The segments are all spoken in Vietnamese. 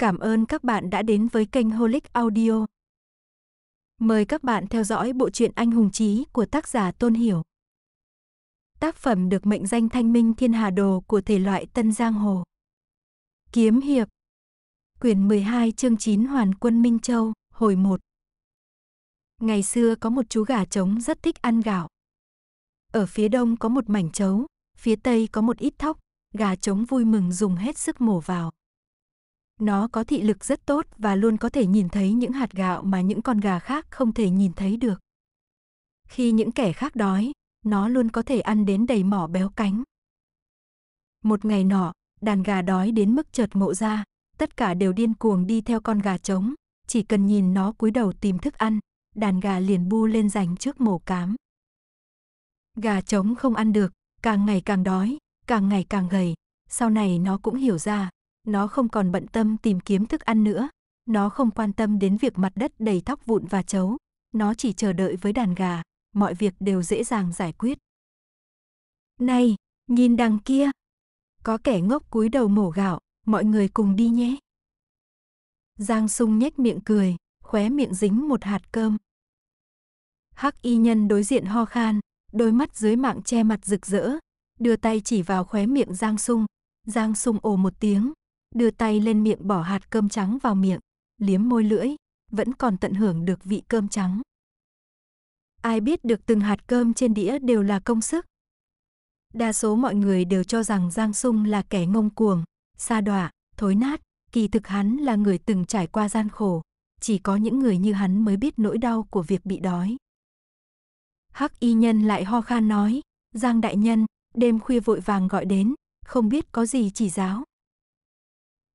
Cảm ơn các bạn đã đến với kênh Holic Audio. Mời các bạn theo dõi bộ truyện Anh hùng chí của tác giả Tôn Hiểu. Tác phẩm được mệnh danh Thanh Minh Thiên Hà Đồ của thể loại Tân Giang Hồ. Kiếm hiệp. Quyển 12 chương 9 Hoàn Quân Minh Châu, hồi 1. Ngày xưa có một chú gà trống rất thích ăn gạo. Ở phía đông có một mảnh trấu, phía tây có một ít thóc, gà trống vui mừng dùng hết sức mổ vào. Nó có thị lực rất tốt và luôn có thể nhìn thấy những hạt gạo mà những con gà khác không thể nhìn thấy được. Khi những kẻ khác đói, nó luôn có thể ăn đến đầy mỏ béo cánh. Một ngày nọ, đàn gà đói đến mức chợt ngộ ra, tất cả đều điên cuồng đi theo con gà trống, chỉ cần nhìn nó cúi đầu tìm thức ăn, đàn gà liền bu lên giành trước mổ cám. Gà trống không ăn được, càng ngày càng đói, càng ngày càng gầy, sau này nó cũng hiểu ra, nó không còn bận tâm tìm kiếm thức ăn nữa. Nó không quan tâm đến việc mặt đất đầy thóc vụn và chấu. Nó chỉ chờ đợi với đàn gà, mọi việc đều dễ dàng giải quyết. Này, nhìn đằng kia. Có kẻ ngốc cúi đầu mổ gạo, mọi người cùng đi nhé. Giang sung nhếch miệng cười, khóe miệng dính một hạt cơm. Hắc y nhân đối diện ho khan, đôi mắt dưới mạng che mặt rực rỡ, đưa tay chỉ vào khóe miệng Giang Sung. Giang Sung ồ một tiếng, đưa tay lên miệng bỏ hạt cơm trắng vào miệng, liếm môi lưỡi, vẫn còn tận hưởng được vị cơm trắng. Ai biết được từng hạt cơm trên đĩa đều là công sức. Đa số mọi người đều cho rằng Giang Sung là kẻ ngông cuồng, xa đọa, thối nát, kỳ thực hắn là người từng trải qua gian khổ, chỉ có những người như hắn mới biết nỗi đau của việc bị đói. Hắc y nhân lại ho khan nói, Giang đại nhân, đêm khuya vội vàng gọi đến, không biết có gì chỉ giáo.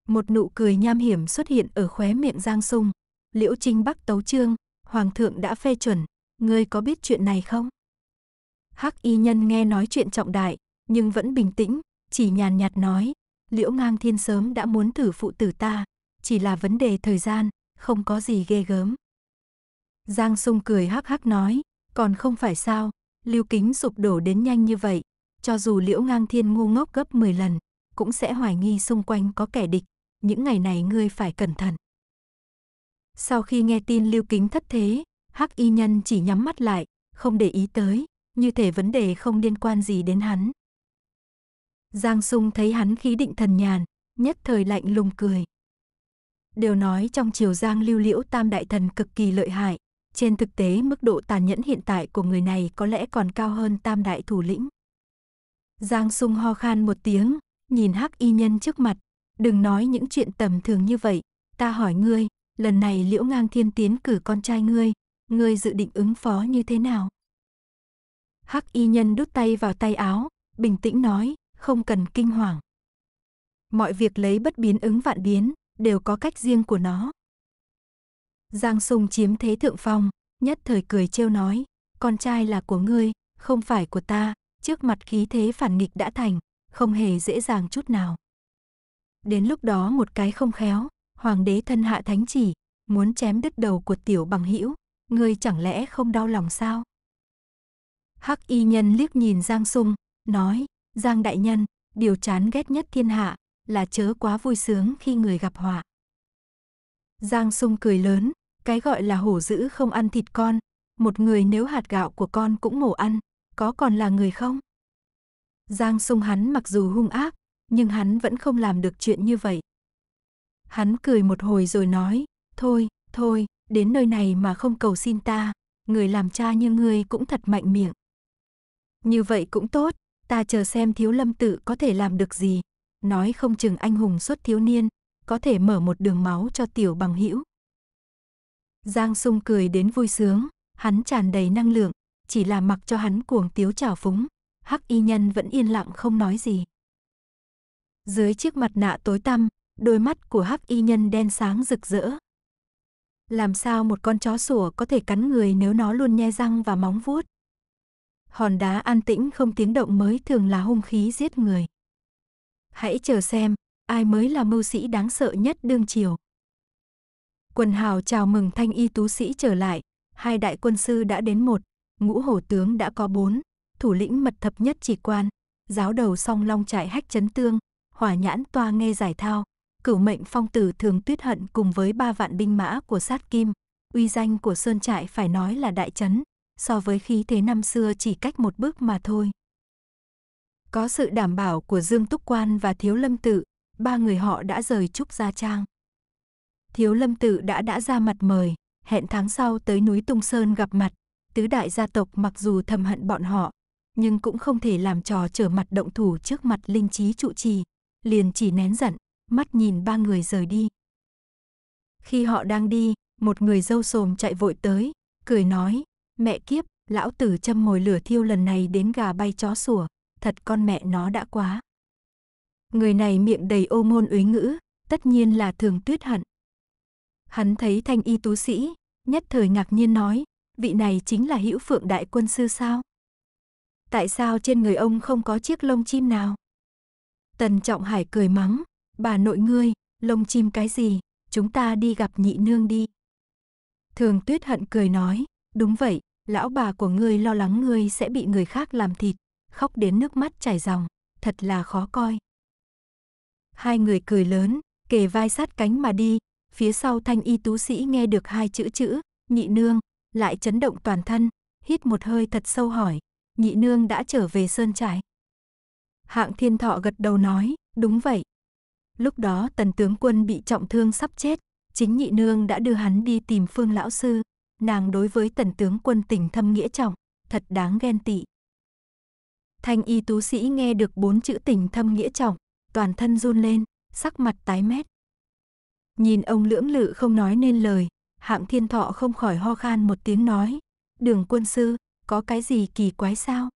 Một nụ cười nham hiểm xuất hiện ở khóe miệng Giang Sung. Liễu Trinh Bắc tấu chương, Hoàng thượng đã phê chuẩn, ngươi có biết chuyện này không? Hắc y nhân nghe nói chuyện trọng đại, nhưng vẫn bình tĩnh, chỉ nhàn nhạt nói, Liễu Ngang Thiên sớm đã muốn thử phụ tử ta, chỉ là vấn đề thời gian, không có gì ghê gớm. Giang Sung cười hắc hắc nói, còn không phải sao, Lưu Kính sụp đổ đến nhanh như vậy, cho dù Liễu Ngang Thiên ngu ngốc gấp 10 lần, cũng sẽ hoài nghi xung quanh có kẻ địch, những ngày này ngươi phải cẩn thận. Sau khi nghe tin Lưu Kính thất thế, Hắc Y Nhân chỉ nhắm mắt lại, không để ý tới, như thể vấn đề không liên quan gì đến hắn. Giang Sung thấy hắn khí định thần nhàn, nhất thời lạnh lùng cười. Đều nói trong triều Giang Lưu Liễu Tam Đại Thần cực kỳ lợi hại, trên thực tế mức độ tàn nhẫn hiện tại của người này có lẽ còn cao hơn Tam Đại Thủ Lĩnh. Giang Sung ho khan một tiếng, nhìn Hắc Y Nhân trước mặt, Đừng nói những chuyện tầm thường như vậy, ta hỏi ngươi, lần này Liễu Ngang Thiên tiến cử con trai ngươi, ngươi dự định ứng phó như thế nào? Hắc y nhân đút tay vào tay áo, bình tĩnh nói, không cần kinh hoàng. Mọi việc lấy bất biến ứng vạn biến, đều có cách riêng của nó. Giang sùng chiếm thế thượng phong, nhất thời cười trêu nói, con trai là của ngươi, không phải của ta, trước mặt khí thế phản nghịch đã thành, không hề dễ dàng chút nào. Đến lúc đó một cái không khéo, hoàng đế thân hạ thánh chỉ, muốn chém đứt đầu của tiểu bằng hữu ngươi chẳng lẽ không đau lòng sao? Hắc y nhân liếc nhìn Giang Sung, nói, Giang đại nhân, điều chán ghét nhất thiên hạ là chớ quá vui sướng khi người gặp họa. Giang Sung cười lớn, cái gọi là hổ dữ không ăn thịt con, một người nếu hạt gạo của con cũng mổ ăn, có còn là người không? Giang Sung hắn mặc dù hung ác, nhưng hắn vẫn không làm được chuyện như vậy. Hắn cười một hồi rồi nói, thôi, thôi, đến nơi này mà không cầu xin ta, người làm cha như ngươi cũng thật mạnh miệng. Như vậy cũng tốt, ta chờ xem thiếu lâm tự có thể làm được gì, nói không chừng anh hùng xuất thiếu niên, có thể mở một đường máu cho tiểu bằng hữu. Giang sung cười đến vui sướng, hắn tràn đầy năng lượng, chỉ là mặc cho hắn cuồng tiếu trào phúng, hắc y nhân vẫn yên lặng không nói gì. Dưới chiếc mặt nạ tối tăm, đôi mắt của hắc y nhân đen sáng rực rỡ. Làm sao một con chó sủa có thể cắn người nếu nó luôn nhe răng và móng vuốt? Hòn đá an tĩnh không tiếng động mới thường là hung khí giết người. Hãy chờ xem, ai mới là mưu sĩ đáng sợ nhất đương triều. Quần hào chào mừng thanh y tú sĩ trở lại, hai đại quân sư đã đến một, ngũ hổ tướng đã có bốn, thủ lĩnh mật thập nhất chỉ quan, giáo đầu song long trại hách chấn tương, hỏa nhãn toa nghe giải thao, cửu mệnh phong tử thường tuyết hận cùng với ba vạn binh mã của sát kim, uy danh của Sơn Trại phải nói là đại chấn, so với khí thế năm xưa chỉ cách một bước mà thôi. Có sự đảm bảo của Dương Túc Quan và Thiếu Lâm Tự, ba người họ đã rời Trúc Gia Trang. Thiếu Lâm Tự đã đã ra mặt mời, hẹn tháng sau tới núi Tung Sơn gặp mặt, tứ đại gia tộc mặc dù thầm hận bọn họ, nhưng cũng không thể làm trò trở mặt động thủ trước mặt linh trí trụ trì, liền chỉ nén giận, mắt nhìn ba người rời đi. Khi họ đang đi, một người dâu xồm chạy vội tới, cười nói, mẹ kiếp, lão tử châm mồi lửa thiêu lần này đến gà bay chó sủa, thật con mẹ nó đã quá. Người này miệng đầy ô ngôn uế ngữ, tất nhiên là thường tuyết hận. Hắn thấy thanh y tú sĩ, nhất thời ngạc nhiên nói, vị này chính là hữu phượng đại quân sư sao? Tại sao trên người ông không có chiếc lông chim nào? Tần Trọng Hải cười mắng, bà nội ngươi, lông chim cái gì, chúng ta đi gặp nhị nương đi. Thường Tuyết hận cười nói, đúng vậy, lão bà của ngươi lo lắng ngươi sẽ bị người khác làm thịt, khóc đến nước mắt chảy ròng, thật là khó coi. Hai người cười lớn, kề vai sát cánh mà đi, phía sau thanh y tú sĩ nghe được hai chữ chữ, nhị nương, lại chấn động toàn thân, hít một hơi thật sâu hỏi, nhị nương đã trở về sơn trải. Hạng thiên thọ gật đầu nói, đúng vậy. Lúc đó tần tướng quân bị trọng thương sắp chết, chính nhị nương đã đưa hắn đi tìm phương lão sư. Nàng đối với tần tướng quân tình thâm nghĩa trọng, thật đáng ghen tị. Thanh y tú sĩ nghe được bốn chữ tình thâm nghĩa trọng, toàn thân run lên, sắc mặt tái mét. Nhìn ông lưỡng lự không nói nên lời, hạng thiên thọ không khỏi ho khan một tiếng nói. Đường quân sư, có cái gì kỳ quái sao?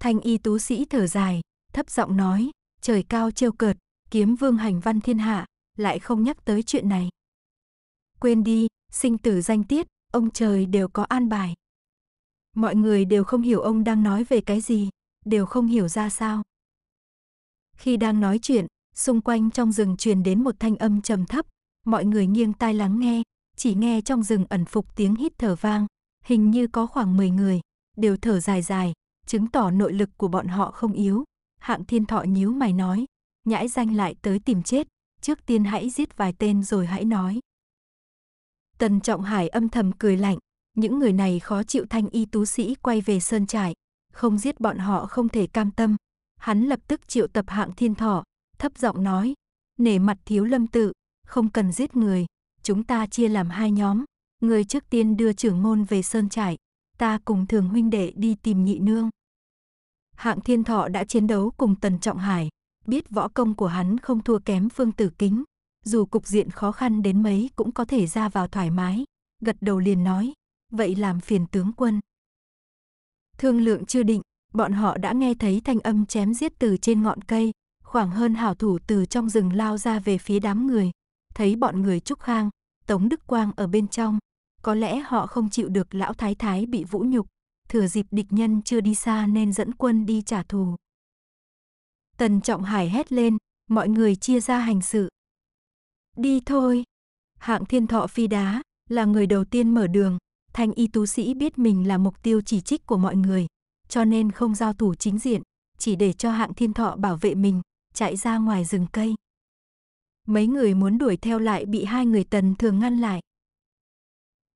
Thanh y tú sĩ thở dài, thấp giọng nói, trời cao trêu cợt, kiếm vương hành văn thiên hạ, lại không nhắc tới chuyện này. Quên đi, sinh tử danh tiết, ông trời đều có an bài. Mọi người đều không hiểu ông đang nói về cái gì, đều không hiểu ra sao. Khi đang nói chuyện, xung quanh trong rừng truyền đến một thanh âm trầm thấp, mọi người nghiêng tai lắng nghe, chỉ nghe trong rừng ẩn phục tiếng hít thở vang, hình như có khoảng 10 người, đều thở dài dài, chứng tỏ nội lực của bọn họ không yếu. Hạng thiên thọ nhíu mày nói, nhãi danh lại tới tìm chết, trước tiên hãy giết vài tên rồi hãy nói. Tần Trọng Hải âm thầm cười lạnh, những người này khó chịu thanh y tú sĩ quay về sơn trại, không giết bọn họ không thể cam tâm. Hắn lập tức triệu tập hạng thiên thọ, thấp giọng nói, nể mặt thiếu lâm tự, không cần giết người, chúng ta chia làm hai nhóm, người trước tiên đưa trưởng môn về sơn trại, ta cùng thường huynh đệ đi tìm nhị nương. Hạng Thiên Thọ đã chiến đấu cùng Tần Trọng Hải, biết võ công của hắn không thua kém Phương Tử Kính, dù cục diện khó khăn đến mấy cũng có thể ra vào thoải mái, gật đầu liền nói, vậy làm phiền tướng quân. Thương lượng chưa định, bọn họ đã nghe thấy thanh âm chém giết từ trên ngọn cây, khoảng hơn hảo thủ từ trong rừng lao ra về phía đám người, thấy bọn người Trúc Khang, Tống Đức Quang ở bên trong, có lẽ họ không chịu được lão thái thái bị vũ nhục, thừa dịp địch nhân chưa đi xa nên dẫn quân đi trả thù. Tần Trọng Hải hét lên, mọi người chia ra hành sự. Đi thôi. Hạng thiên thọ phi đá, là người đầu tiên mở đường, thanh y tú sĩ biết mình là mục tiêu chỉ trích của mọi người, cho nên không giao thủ chính diện, chỉ để cho hạng thiên thọ bảo vệ mình, chạy ra ngoài rừng cây. Mấy người muốn đuổi theo lại bị hai người tần thường ngăn lại.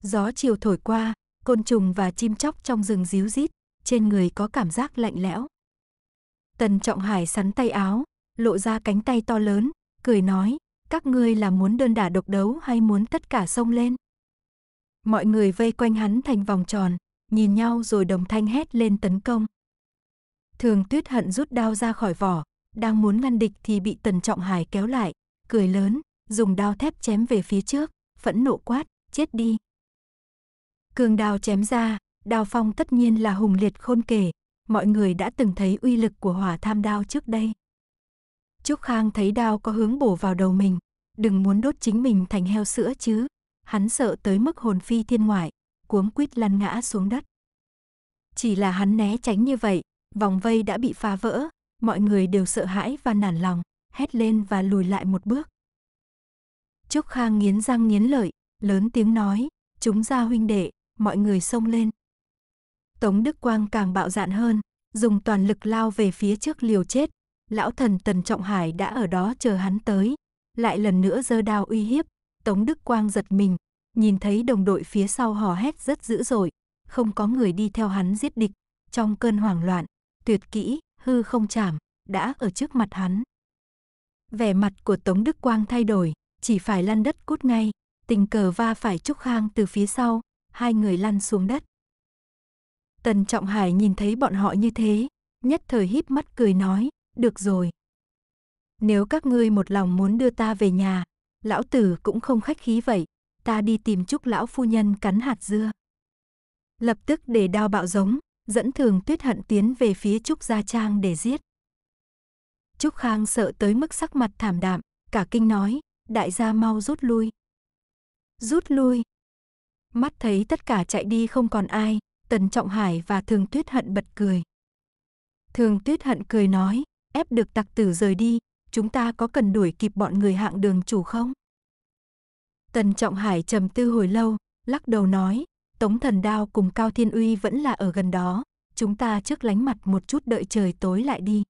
Gió chiều thổi qua, côn trùng và chim chóc trong rừng ríu rít, trên người có cảm giác lạnh lẽo. Tần Trọng Hải sắn tay áo, lộ ra cánh tay to lớn, cười nói, các ngươi là muốn đơn đả độc đấu hay muốn tất cả xông lên? Mọi người vây quanh hắn thành vòng tròn, nhìn nhau rồi đồng thanh hét lên tấn công. Thường Tuyết hận rút đao ra khỏi vỏ, đang muốn ngăn địch thì bị Tần Trọng Hải kéo lại, cười lớn, dùng đao thép chém về phía trước, phẫn nộ quát, chết đi, Cường đào chém ra, đao phong tất nhiên là hùng liệt khôn kể, mọi người đã từng thấy uy lực của hỏa tham đao trước đây. Trúc Khang thấy đao có hướng bổ vào đầu mình, đừng muốn đốt chính mình thành heo sữa chứ. Hắn sợ tới mức hồn phi thiên ngoại, cuống quýt lăn ngã xuống đất. Chỉ là hắn né tránh như vậy, vòng vây đã bị phá vỡ, mọi người đều sợ hãi và nản lòng, hét lên và lùi lại một bước. Trúc Khang nghiến răng nghiến lợi, lớn tiếng nói, chúng ra huynh đệ, mọi người xông lên. Tống Đức Quang càng bạo dạn hơn, dùng toàn lực lao về phía trước liều chết. Lão thần Tần Trọng Hải đã ở đó chờ hắn tới, lại lần nữa giơ đao uy hiếp, Tống Đức Quang giật mình, nhìn thấy đồng đội phía sau hò hét rất dữ dội, không có người đi theo hắn giết địch, trong cơn hoảng loạn, tuyệt kỹ, hư không chảm, đã ở trước mặt hắn. Vẻ mặt của Tống Đức Quang thay đổi, chỉ phải lăn đất cút ngay, tình cờ va phải Trúc Khang từ phía sau, hai người lăn xuống đất. Tần Trọng Hải nhìn thấy bọn họ như thế, nhất thời híp mắt cười nói, được rồi. Nếu các ngươi một lòng muốn đưa ta về nhà, lão tử cũng không khách khí vậy, ta đi tìm chúc lão phu nhân cắn hạt dưa. Lập tức để đao bạo giống, dẫn thường tuyết hận tiến về phía Trúc Gia Trang để giết. Trúc Khang sợ tới mức sắc mặt thảm đạm, cả kinh nói, đại gia mau rút lui. Rút lui, Mắt thấy tất cả chạy đi không còn ai, Tần Trọng Hải và Thường Tuyết Hận bật cười. Thường Tuyết Hận cười nói, ép được tặc tử rời đi, chúng ta có cần đuổi kịp bọn người hạng đường chủ không? Tần Trọng Hải trầm tư hồi lâu, lắc đầu nói, Tống Thần Đao cùng Cao Thiên Uy vẫn là ở gần đó, chúng ta trước lánh mặt một chút đợi trời tối lại đi.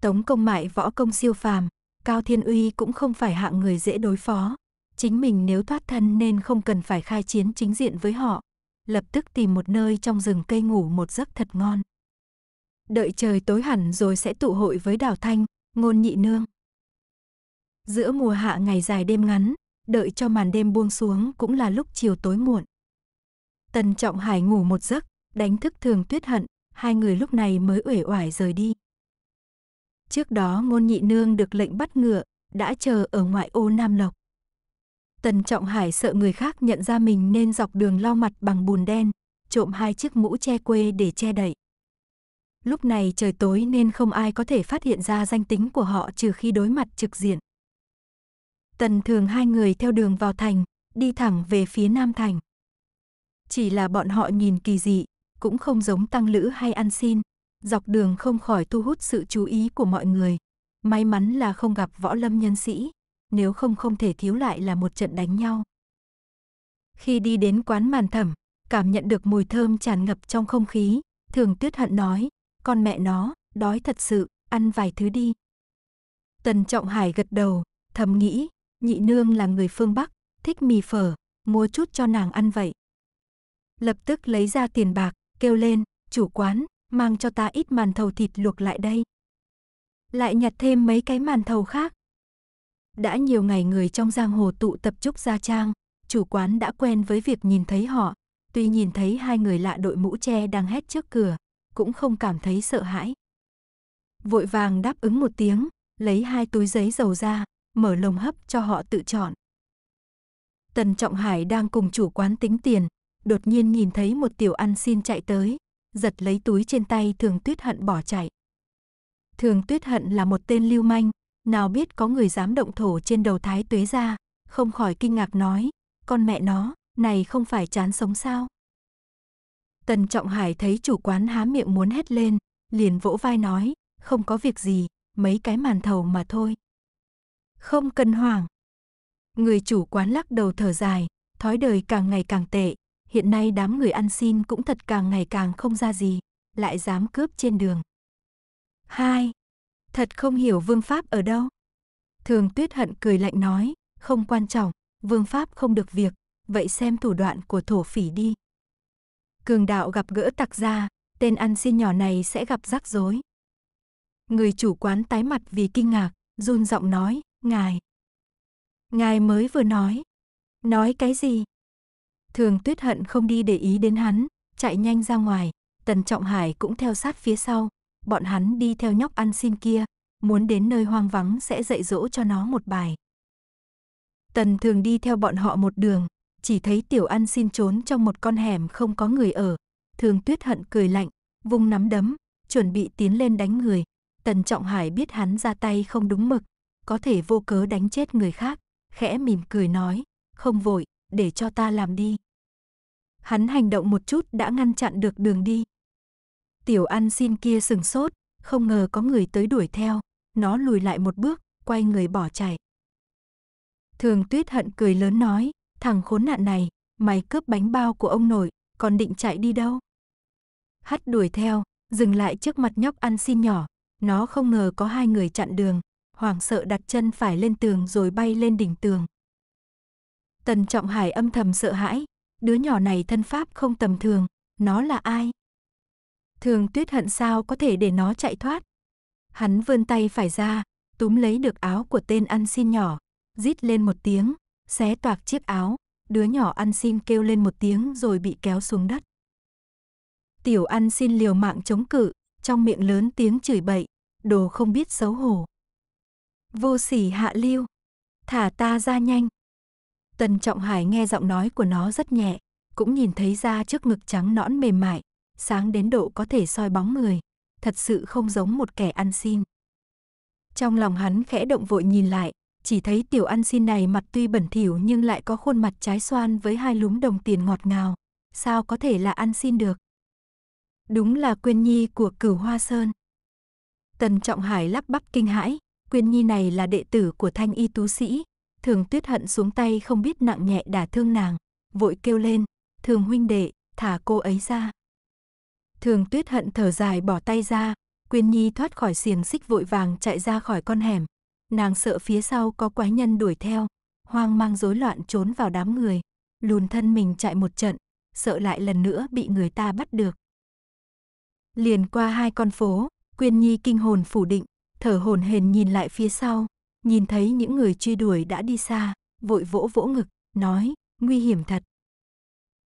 Tống công mại võ công siêu phàm, Cao Thiên Uy cũng không phải hạng người dễ đối phó, Chính mình nếu thoát thân nên không cần phải khai chiến chính diện với họ, lập tức tìm một nơi trong rừng cây ngủ một giấc thật ngon. Đợi trời tối hẳn rồi sẽ tụ hội với Đào Thanh, Ngôn Nhị Nương. Giữa mùa hạ ngày dài đêm ngắn, đợi cho màn đêm buông xuống cũng là lúc chiều tối muộn. Tần Trọng Hải ngủ một giấc, đánh thức Thường Tuyết Hận, hai người lúc này mới uể oải rời đi. Trước đó Ngôn Nhị Nương được lệnh bắt ngựa, đã chờ ở ngoại ô Nam Lộc. Tần Trọng Hải sợ người khác nhận ra mình nên dọc đường lau mặt bằng bùn đen, trộm hai chiếc mũ che quê để che đậy. Lúc này trời tối nên không ai có thể phát hiện ra danh tính của họ trừ khi đối mặt trực diện. Tần thường hai người theo đường vào thành, đi thẳng về phía nam thành. Chỉ là bọn họ nhìn kỳ dị, cũng không giống tăng lữ hay ăn xin, dọc đường không khỏi thu hút sự chú ý của mọi người. May mắn là không gặp võ lâm nhân sĩ, nếu không không thể thiếu lại là một trận đánh nhau. Khi đi đến quán màn thẩm, cảm nhận được mùi thơm tràn ngập trong không khí, thường tuyết hận nói, con mẹ nó, đói thật sự, ăn vài thứ đi. Tần Trọng Hải gật đầu, thầm nghĩ, nhị nương là người phương Bắc, thích mì phở, mua chút cho nàng ăn vậy. Lập tức lấy ra tiền bạc, kêu lên, chủ quán, mang cho ta ít màn thầu thịt luộc lại đây. Lại nhặt thêm mấy cái màn thầu khác, đã nhiều ngày người trong giang hồ tụ tập Trúc Gia Trang, chủ quán đã quen với việc nhìn thấy họ, tuy nhìn thấy hai người lạ đội mũ tre đang hét trước cửa, cũng không cảm thấy sợ hãi. Vội vàng đáp ứng một tiếng, lấy hai túi giấy dầu ra, mở lồng hấp cho họ tự chọn. Tần Trọng Hải đang cùng chủ quán tính tiền, đột nhiên nhìn thấy một tiểu ăn xin chạy tới, giật lấy túi trên tay Thường Tuyết Hận bỏ chạy. Thường Tuyết Hận là một tên lưu manh, nào biết có người dám động thổ trên đầu thái tuế ra, không khỏi kinh ngạc nói, con mẹ nó, này không phải chán sống sao. Tần Trọng Hải thấy chủ quán há miệng muốn hét lên, liền vỗ vai nói, không có việc gì, mấy cái màn thầu mà thôi. Không cần hoảng. Người chủ quán lắc đầu thở dài, thói đời càng ngày càng tệ, hiện nay đám người ăn xin cũng thật càng ngày càng không ra gì, lại dám cướp trên đường. 2 thật không hiểu vương pháp ở đâu. Thường tuyết hận cười lạnh nói, không quan trọng, vương pháp không được việc, vậy xem thủ đoạn của thổ phỉ đi. Cường đạo gặp gỡ tặc gia, tên ăn xin nhỏ này sẽ gặp rắc rối. Người chủ quán tái mặt vì kinh ngạc, run giọng nói, ngài. Ngài mới vừa nói. Nói cái gì? Thường tuyết hận không đi để ý đến hắn, chạy nhanh ra ngoài, tần trọng hải cũng theo sát phía sau, bọn hắn đi theo nhóc ăn xin kia, muốn đến nơi hoang vắng sẽ dạy dỗ cho nó một bài. Tần thường đi theo bọn họ một đường, chỉ thấy tiểu ăn xin trốn trong một con hẻm không có người ở. Thường tuyết hận cười lạnh, vung nắm đấm, chuẩn bị tiến lên đánh người. Tần Trọng Hải biết hắn ra tay không đúng mực, có thể vô cớ đánh chết người khác, khẽ mỉm cười nói, không vội, để cho ta làm đi. Hắn hành động một chút đã ngăn chặn được đường đi, Tiểu ăn xin kia sừng sốt, không ngờ có người tới đuổi theo, nó lùi lại một bước, quay người bỏ chạy. Thường tuyết hận cười lớn nói, thằng khốn nạn này, mày cướp bánh bao của ông nội, còn định chạy đi đâu? Hắt đuổi theo, dừng lại trước mặt nhóc ăn xin nhỏ, nó không ngờ có hai người chặn đường, hoảng sợ đặt chân phải lên tường rồi bay lên đỉnh tường. Tần Trọng Hải âm thầm sợ hãi, đứa nhỏ này thân pháp không tầm thường, nó là ai? Thường tuyết hận sao có thể để nó chạy thoát. Hắn vươn tay phải ra, túm lấy được áo của tên ăn xin nhỏ, rít lên một tiếng, xé toạc chiếc áo, đứa nhỏ ăn xin kêu lên một tiếng rồi bị kéo xuống đất. Tiểu ăn xin liều mạng chống cự, trong miệng lớn tiếng chửi bậy, đồ không biết xấu hổ. Vô sỉ hạ lưu, thả ta ra nhanh. Tần Trọng Hải nghe giọng nói của nó rất nhẹ, cũng nhìn thấy ra trước ngực trắng nõn mềm mại, sáng đến độ có thể soi bóng người, thật sự không giống một kẻ ăn xin. Trong lòng hắn khẽ động vội nhìn lại, chỉ thấy tiểu ăn xin này mặt tuy bẩn thỉu nhưng lại có khuôn mặt trái xoan với hai lúm đồng tiền ngọt ngào, sao có thể là ăn xin được. Đúng là quyên nhi của cửu hoa sơn. Tần Trọng Hải lắp bắp kinh hãi, quyên nhi này là đệ tử của thanh y tú sĩ, thường tuyết hận xuống tay không biết nặng nhẹ đả thương nàng, vội kêu lên, thường huynh đệ, thả cô ấy ra. Thường tuyết hận thở dài bỏ tay ra, Quyên Nhi thoát khỏi xiềng xích vội vàng chạy ra khỏi con hẻm. Nàng sợ phía sau có quái nhân đuổi theo, hoang mang rối loạn trốn vào đám người, lùn thân mình chạy một trận, sợ lại lần nữa bị người ta bắt được. Liền qua hai con phố, Quyên Nhi kinh hồn phủ định, thở hồn hển nhìn lại phía sau, nhìn thấy những người truy đuổi đã đi xa, vội vỗ vỗ ngực, nói, nguy hiểm thật.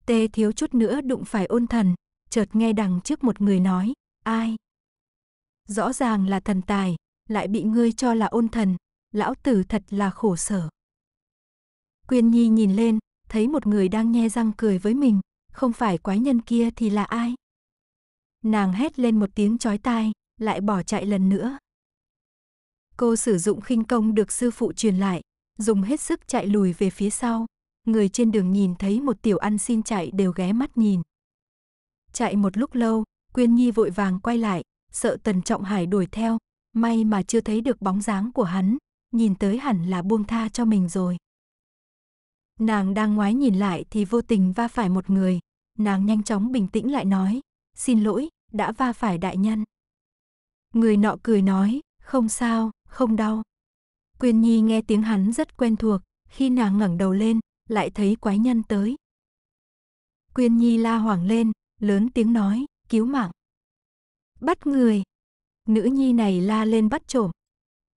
Tê thiếu chút nữa đụng phải ôn thần, chợt nghe đằng trước một người nói, ai? Rõ ràng là thần tài, lại bị ngươi cho là ôn thần, lão tử thật là khổ sở. Quyên Nhi nhìn lên, thấy một người đang nhe răng cười với mình, không phải quái nhân kia thì là ai? Nàng hét lên một tiếng chói tai, lại bỏ chạy lần nữa. Cô sử dụng khinh công được sư phụ truyền lại, dùng hết sức chạy lùi về phía sau. Người trên đường nhìn thấy một tiểu ăn xin chạy đều ghé mắt nhìn. Chạy một lúc lâu, Quyên Nhi vội vàng quay lại, sợ Tần Trọng Hải đuổi theo, may mà chưa thấy được bóng dáng của hắn, nhìn tới hẳn là buông tha cho mình rồi. Nàng đang ngoái nhìn lại thì vô tình va phải một người, nàng nhanh chóng bình tĩnh lại nói, xin lỗi, đã va phải đại nhân. Người nọ cười nói, không sao, không đau. Quyên Nhi nghe tiếng hắn rất quen thuộc, khi nàng ngẩng đầu lên, lại thấy quái nhân tới. Quyên Nhi la hoảng lên, lớn tiếng nói, cứu mạng. Bắt người. Nữ nhi này la lên bắt trộm.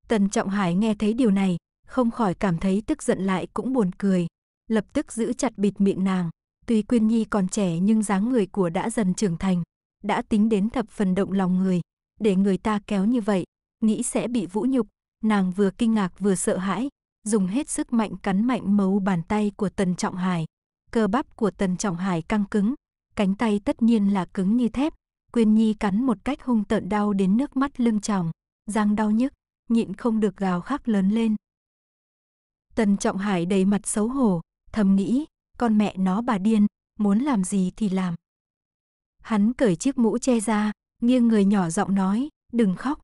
Tần Trọng Hải nghe thấy điều này, không khỏi cảm thấy tức giận lại cũng buồn cười. Lập tức giữ chặt bịt miệng nàng. Tuy Quyên Nhi còn trẻ nhưng dáng người của đã dần trưởng thành. Đã tính đến thập phần động lòng người. Để người ta kéo như vậy, nghĩ sẽ bị vũ nhục. Nàng vừa kinh ngạc vừa sợ hãi, dùng hết sức mạnh cắn mạnh mấu bàn tay của Tần Trọng Hải. Cơ bắp của Tần Trọng Hải căng cứng, cánh tay tất nhiên là cứng như thép, Quyên Nhi cắn một cách hung tợn đau đến nước mắt lưng tròng, răng đau nhức, nhịn không được gào khóc lớn lên. Tần Trọng Hải đầy mặt xấu hổ, thầm nghĩ, con mẹ nó bà điên, muốn làm gì thì làm. Hắn cởi chiếc mũ che ra, nghiêng người nhỏ giọng nói, đừng khóc.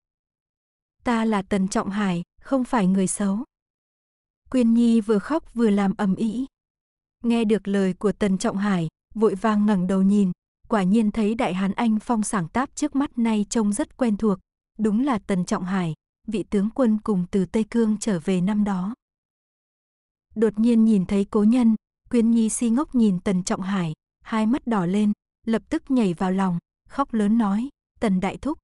Ta là Tần Trọng Hải, không phải người xấu. Quyên Nhi vừa khóc vừa làm ầm ĩ. Nghe được lời của Tần Trọng Hải, vội vàng ngẩng đầu nhìn, quả nhiên thấy đại hán anh phong sảng táp trước mắt nay trông rất quen thuộc, đúng là Tần Trọng Hải, vị tướng quân cùng từ Tây Cương trở về năm đó. Đột nhiên nhìn thấy cố nhân, Quyên Nhi si ngốc nhìn Tần Trọng Hải, hai mắt đỏ lên, lập tức nhảy vào lòng, khóc lớn nói, Tần Đại Thúc.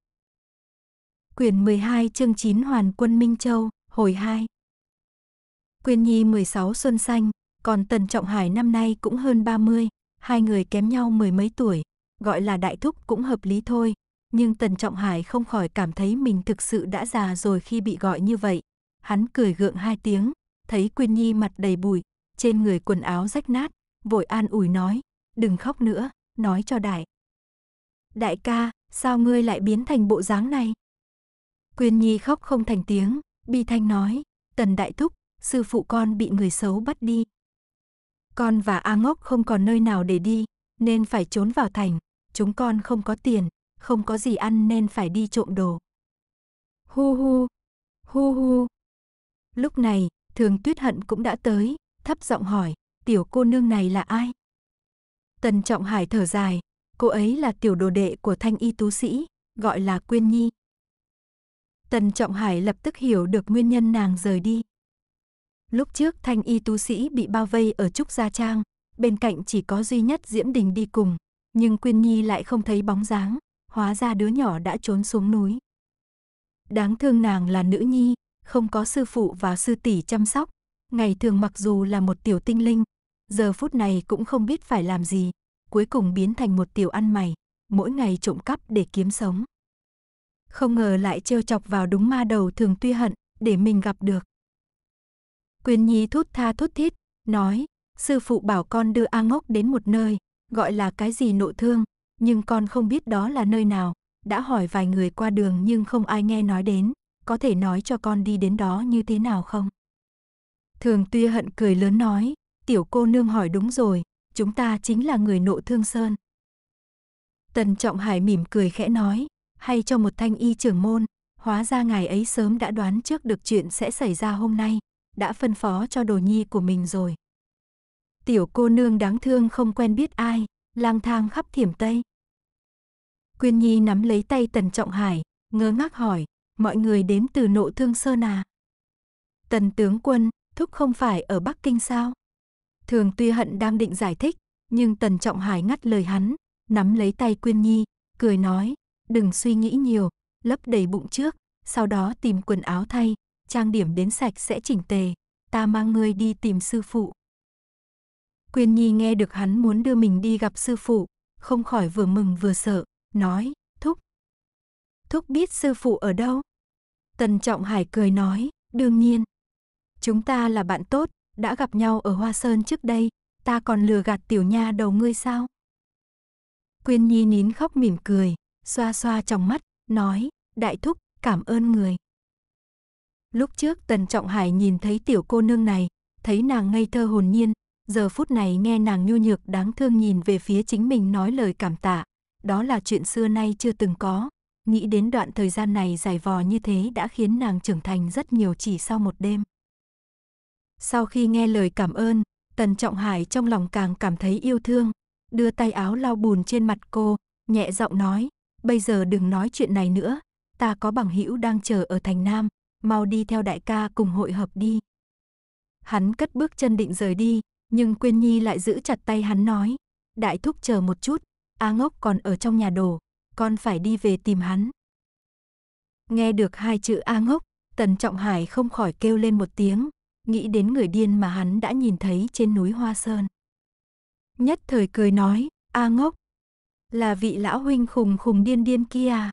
Quyền 12 chương 9 Hoàn quân Minh Châu, hồi 2 Quyên Nhi 16 xuân xanh, còn Tần Trọng Hải năm nay cũng hơn 30, hai người kém nhau mười mấy tuổi, gọi là đại thúc cũng hợp lý thôi, nhưng Tần Trọng Hải không khỏi cảm thấy mình thực sự đã già rồi khi bị gọi như vậy. Hắn cười gượng hai tiếng, thấy Quyên Nhi mặt đầy bụi, trên người quần áo rách nát, vội an ủi nói, đừng khóc nữa, nói cho đại. Đại ca, sao ngươi lại biến thành bộ dáng này? Quyên Nhi khóc không thành tiếng, bi thanh nói, Tần Đại Thúc, sư phụ con bị người xấu bắt đi. Con và A Ngốc không còn nơi nào để đi, nên phải trốn vào thành. Chúng con không có tiền, không có gì ăn nên phải đi trộm đồ. Hu hu, hu hu. Lúc này, thường tuyết hận cũng đã tới, thấp giọng hỏi, tiểu cô nương này là ai? Tần Trọng Hải thở dài, cô ấy là tiểu đồ đệ của thanh y tú sĩ, gọi là Quyên Nhi. Tần Trọng Hải lập tức hiểu được nguyên nhân nàng rời đi. Lúc trước thanh y tu sĩ bị bao vây ở Trúc Gia Trang, bên cạnh chỉ có duy nhất Diễm Đình đi cùng, nhưng Quyên Nhi lại không thấy bóng dáng, hóa ra đứa nhỏ đã trốn xuống núi. Đáng thương nàng là nữ nhi, không có sư phụ và sư tỷ chăm sóc, ngày thường mặc dù là một tiểu tinh linh, giờ phút này cũng không biết phải làm gì, cuối cùng biến thành một tiểu ăn mày, mỗi ngày trộm cắp để kiếm sống. Không ngờ lại trêu chọc vào đúng ma đầu thường tuy hận, để mình gặp được. Quyên Nhi thút tha thút thít, nói, sư phụ bảo con đưa A Ngốc đến một nơi, gọi là cái gì nội thương, nhưng con không biết đó là nơi nào, đã hỏi vài người qua đường nhưng không ai nghe nói đến, có thể nói cho con đi đến đó như thế nào không? Thường Tuy hận cười lớn nói, tiểu cô nương hỏi đúng rồi, chúng ta chính là người nộ thương sơn. Tần Trọng Hải mỉm cười khẽ nói, hay cho một thanh y trưởng môn, hóa ra ngài ấy sớm đã đoán trước được chuyện sẽ xảy ra hôm nay, đã phân phó cho đồ nhi của mình rồi. Tiểu cô nương đáng thương không quen biết ai, lang thang khắp thiểm Tây. Quyên Nhi nắm lấy tay Tần Trọng Hải, ngơ ngác hỏi, mọi người đến từ nộ thương sơn à? Tần tướng quân, thúc không phải ở Bắc Kinh sao? Thường tuy hận đang định giải thích, nhưng Tần Trọng Hải ngắt lời hắn, nắm lấy tay Quyên Nhi, cười nói, đừng suy nghĩ nhiều, lấp đầy bụng trước, sau đó tìm quần áo thay, trang điểm đến sạch sẽ chỉnh tề, ta mang ngươi đi tìm sư phụ. Quyên Nhi nghe được hắn muốn đưa mình đi gặp sư phụ, không khỏi vừa mừng vừa sợ, nói, Thúc. Thúc biết sư phụ ở đâu? Tần Trọng Hải cười nói, đương nhiên. Chúng ta là bạn tốt, đã gặp nhau ở Hoa Sơn trước đây, ta còn lừa gạt tiểu nha đầu ngươi sao? Quyên Nhi nín khóc mỉm cười, xoa xoa trong mắt, nói, Đại Thúc, cảm ơn người. Lúc trước Tần Trọng Hải nhìn thấy tiểu cô nương này, thấy nàng ngây thơ hồn nhiên, giờ phút này nghe nàng nhu nhược đáng thương nhìn về phía chính mình nói lời cảm tạ, đó là chuyện xưa nay chưa từng có. Nghĩ đến đoạn thời gian này dài vò như thế đã khiến nàng trưởng thành rất nhiều chỉ sau một đêm. Sau khi nghe lời cảm ơn, Tần Trọng Hải trong lòng càng cảm thấy yêu thương, đưa tay áo lau bùn trên mặt cô, nhẹ giọng nói, bây giờ đừng nói chuyện này nữa, ta có bằng hữu đang chờ ở thành Nam, mau đi theo đại ca cùng hội hợp đi. Hắn cất bước chân định rời đi, nhưng Quyên Nhi lại giữ chặt tay hắn nói, đại thúc chờ một chút, A ngốc còn ở trong nhà đồ, con phải đi về tìm hắn. Nghe được hai chữ A ngốc, Tần Trọng Hải không khỏi kêu lên một tiếng, nghĩ đến người điên mà hắn đã nhìn thấy trên núi Hoa Sơn. Nhất thời cười nói, A ngốc, là vị lão huynh khùng khùng điên điên kia à?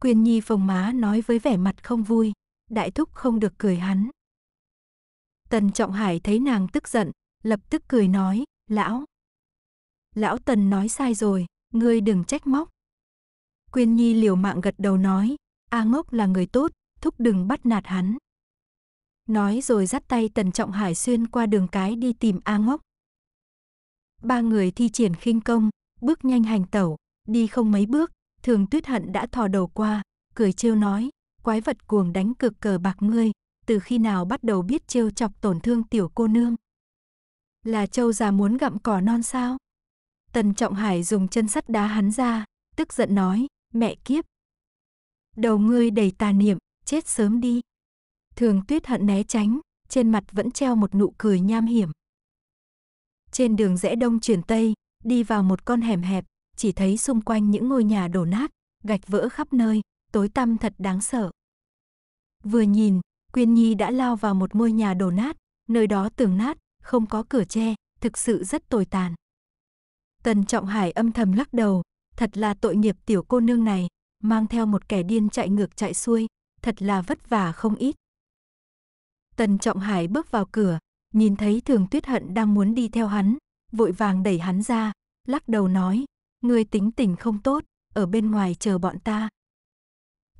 Quyên Nhi phồng má nói với vẻ mặt không vui đại thúc không được cười hắn. Tần Trọng Hải thấy nàng tức giận, lập tức cười nói, lão. Lão Tần nói sai rồi, ngươi đừng trách móc. Quyên Nhi liều mạng gật đầu nói, A Ngốc là người tốt, thúc đừng bắt nạt hắn. Nói rồi dắt tay Tần Trọng Hải xuyên qua đường cái đi tìm A Ngốc. Ba người thi triển khinh công, bước nhanh hành tẩu, đi không mấy bước, Thường Tuyết Hận đã thò đầu qua, cười trêu nói, quái vật cuồng đánh cực cờ bạc ngươi, từ khi nào bắt đầu biết trêu chọc tổn thương tiểu cô nương? Là châu già muốn gặm cỏ non sao? Tần Trọng Hải dùng chân sắt đá hắn ra, tức giận nói, mẹ kiếp. Đầu ngươi đầy tà niệm, chết sớm đi. Thường tuyết hận né tránh, trên mặt vẫn treo một nụ cười nham hiểm. Trên đường rẽ đông chuyển tây, đi vào một con hẻm hẹp, chỉ thấy xung quanh những ngôi nhà đổ nát, gạch vỡ khắp nơi, tối tăm thật đáng sợ. Vừa nhìn, Quyên Nhi đã lao vào một ngôi nhà đổ nát, nơi đó tường nát, không có cửa tre, thực sự rất tồi tàn. Tần Trọng Hải âm thầm lắc đầu, thật là tội nghiệp tiểu cô nương này, mang theo một kẻ điên chạy ngược chạy xuôi, thật là vất vả không ít. Tần Trọng Hải bước vào cửa, nhìn thấy Thường Tuyết Hận đang muốn đi theo hắn, vội vàng đẩy hắn ra, lắc đầu nói, người tính tình không tốt, ở bên ngoài chờ bọn ta,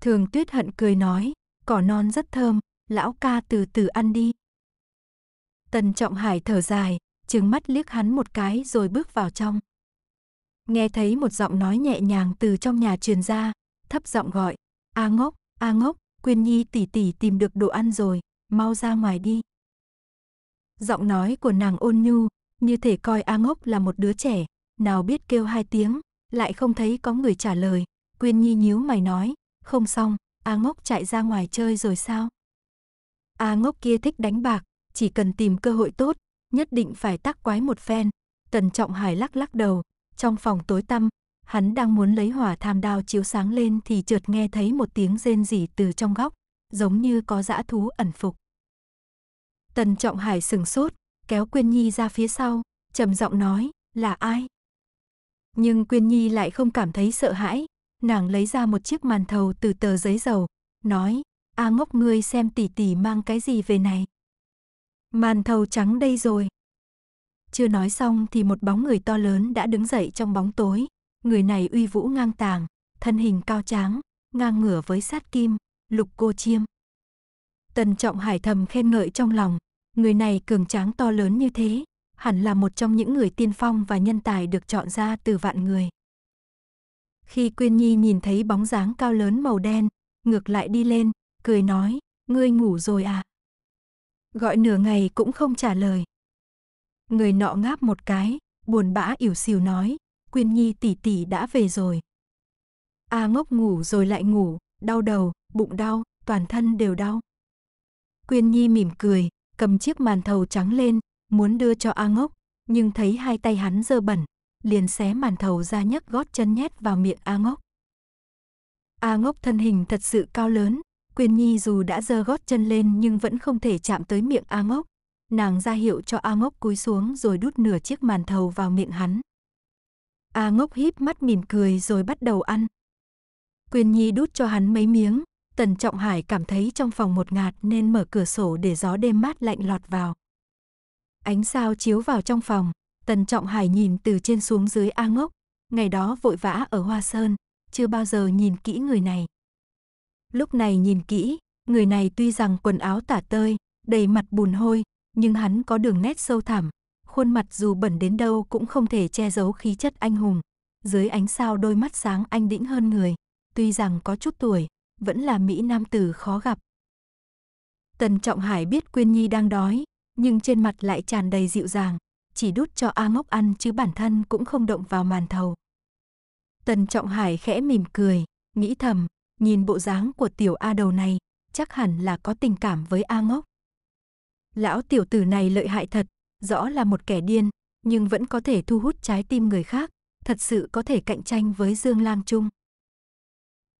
Thường tuyết hận cười nói, cỏ non rất thơm, lão ca từ từ ăn đi. Tần Trọng Hải thở dài, trừng mắt liếc hắn một cái rồi bước vào trong. Nghe thấy một giọng nói nhẹ nhàng từ trong nhà truyền ra, thấp giọng gọi, "A ngốc, a ngốc, Quyên Nhi tỷ tỷ tìm được đồ ăn rồi, mau ra ngoài đi." Giọng nói của nàng ôn nhu, như thể coi A ngốc là một đứa trẻ, nào biết kêu hai tiếng, lại không thấy có người trả lời, Quyên Nhi nhíu mày nói, không xong, A Ngốc chạy ra ngoài chơi rồi sao? A Ngốc kia thích đánh bạc, chỉ cần tìm cơ hội tốt, nhất định phải tác quái một phen. Tần Trọng Hải lắc lắc đầu, trong phòng tối tăm, hắn đang muốn lấy hỏa tham đao chiếu sáng lên thì chợt nghe thấy một tiếng rên rỉ từ trong góc, giống như có dã thú ẩn phục. Tần Trọng Hải sừng sốt, kéo Quyên Nhi ra phía sau, trầm giọng nói, là ai? Nhưng Quyên Nhi lại không cảm thấy sợ hãi, nàng lấy ra một chiếc màn thầu từ tờ giấy dầu, nói, A ngốc ngươi xem tỷ tỷ mang cái gì về này. Màn thầu trắng đây rồi. Chưa nói xong thì một bóng người to lớn đã đứng dậy trong bóng tối. Người này uy vũ ngang tàng, thân hình cao tráng, ngang ngửa với sát kim, lục cô chiêm. Tần trọng hải thầm khen ngợi trong lòng, người này cường tráng to lớn như thế, hẳn là một trong những người tiên phong và nhân tài được chọn ra từ vạn người. Khi Quyên Nhi nhìn thấy bóng dáng cao lớn màu đen, ngược lại đi lên, cười nói, ngươi ngủ rồi à? Gọi nửa ngày cũng không trả lời. Người nọ ngáp một cái, buồn bã ỉu xìu nói, Quyên Nhi tỷ tỷ đã về rồi. A à ngốc ngủ rồi lại ngủ, đau đầu, bụng đau, toàn thân đều đau. Quyên Nhi mỉm cười, cầm chiếc màn thầu trắng lên, muốn đưa cho A ngốc, nhưng thấy hai tay hắn dơ bẩn, liền xé màn thầu ra nhấc gót chân nhét vào miệng A Ngốc. A Ngốc thân hình thật sự cao lớn, Quyên Nhi dù đã giơ gót chân lên nhưng vẫn không thể chạm tới miệng A Ngốc. Nàng ra hiệu cho A Ngốc cúi xuống rồi đút nửa chiếc màn thầu vào miệng hắn. A Ngốc híp mắt mỉm cười rồi bắt đầu ăn. Quyên Nhi đút cho hắn mấy miếng, Tần Trọng Hải cảm thấy trong phòng một ngạt nên mở cửa sổ để gió đêm mát lạnh lọt vào. Ánh sao chiếu vào trong phòng, Tần Trọng Hải nhìn từ trên xuống dưới A Ngốc, ngày đó vội vã ở Hoa Sơn, chưa bao giờ nhìn kỹ người này. Lúc này nhìn kỹ, người này tuy rằng quần áo tả tơi, đầy mặt bùn hôi, nhưng hắn có đường nét sâu thẳm, khuôn mặt dù bẩn đến đâu cũng không thể che giấu khí chất anh hùng. Dưới ánh sao đôi mắt sáng anh đĩnh hơn người, tuy rằng có chút tuổi, vẫn là Mỹ nam tử khó gặp. Tần Trọng Hải biết Quyên Nhi đang đói, nhưng trên mặt lại tràn đầy dịu dàng, chỉ đút cho A Ngốc ăn chứ bản thân cũng không động vào màn thầu. Tần Trọng Hải khẽ mỉm cười, nghĩ thầm, nhìn bộ dáng của tiểu A đầu này, chắc hẳn là có tình cảm với A Ngốc. Lão tiểu tử này lợi hại thật, rõ là một kẻ điên, nhưng vẫn có thể thu hút trái tim người khác, thật sự có thể cạnh tranh với Dương Lang Trung.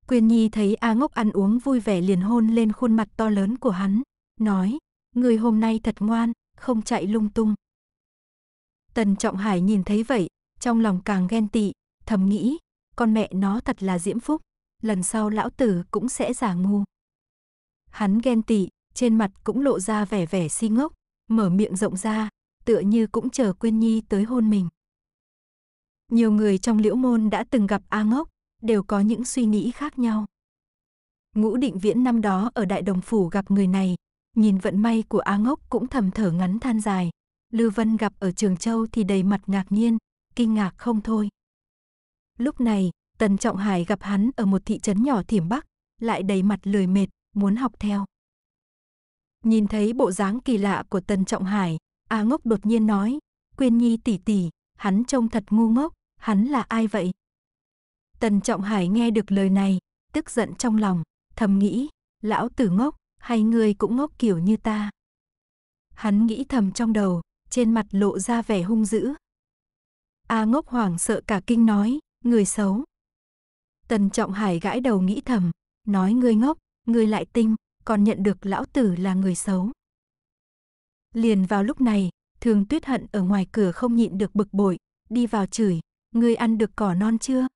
Quyên Nhi thấy A Ngốc ăn uống vui vẻ liền hôn lên khuôn mặt to lớn của hắn, nói, người hôm nay thật ngoan, không chạy lung tung. Tần Trọng Hải nhìn thấy vậy, trong lòng càng ghen tị, thầm nghĩ, con mẹ nó thật là diễm phúc, lần sau lão tử cũng sẽ giả ngu. Hắn ghen tị, trên mặt cũng lộ ra vẻ vẻ si ngốc, mở miệng rộng ra, tựa như cũng chờ Quyên Nhi tới hôn mình. Nhiều người trong liễu môn đã từng gặp A Ngốc, đều có những suy nghĩ khác nhau. Ngũ định viễn năm đó ở Đại Đồng Phủ gặp người này, nhìn vận may của A Ngốc cũng thầm thở ngắn than dài, Lưu Vân gặp ở Trường Châu thì đầy mặt ngạc nhiên, kinh ngạc không thôi. Lúc này, Tần Trọng Hải gặp hắn ở một thị trấn nhỏ thiểm Bắc, lại đầy mặt lười mệt, muốn học theo. Nhìn thấy bộ dáng kỳ lạ của Tần Trọng Hải, A Ngốc đột nhiên nói, Quyên Nhi tỷ tỷ, hắn trông thật ngu ngốc, hắn là ai vậy? Tần Trọng Hải nghe được lời này, tức giận trong lòng, thầm nghĩ, lão tử ngốc, hay ngươi cũng ngốc kiểu như ta. Hắn nghĩ thầm trong đầu, trên mặt lộ ra vẻ hung dữ. A ngốc hoảng sợ cả kinh nói, người xấu. Tần Trọng Hải gãi đầu nghĩ thầm, nói ngươi ngốc, ngươi lại tinh, còn nhận được lão tử là người xấu. Liền vào lúc này, Thường Tuyết Hận ở ngoài cửa không nhịn được bực bội, đi vào chửi, ngươi ăn được cỏ non chưa?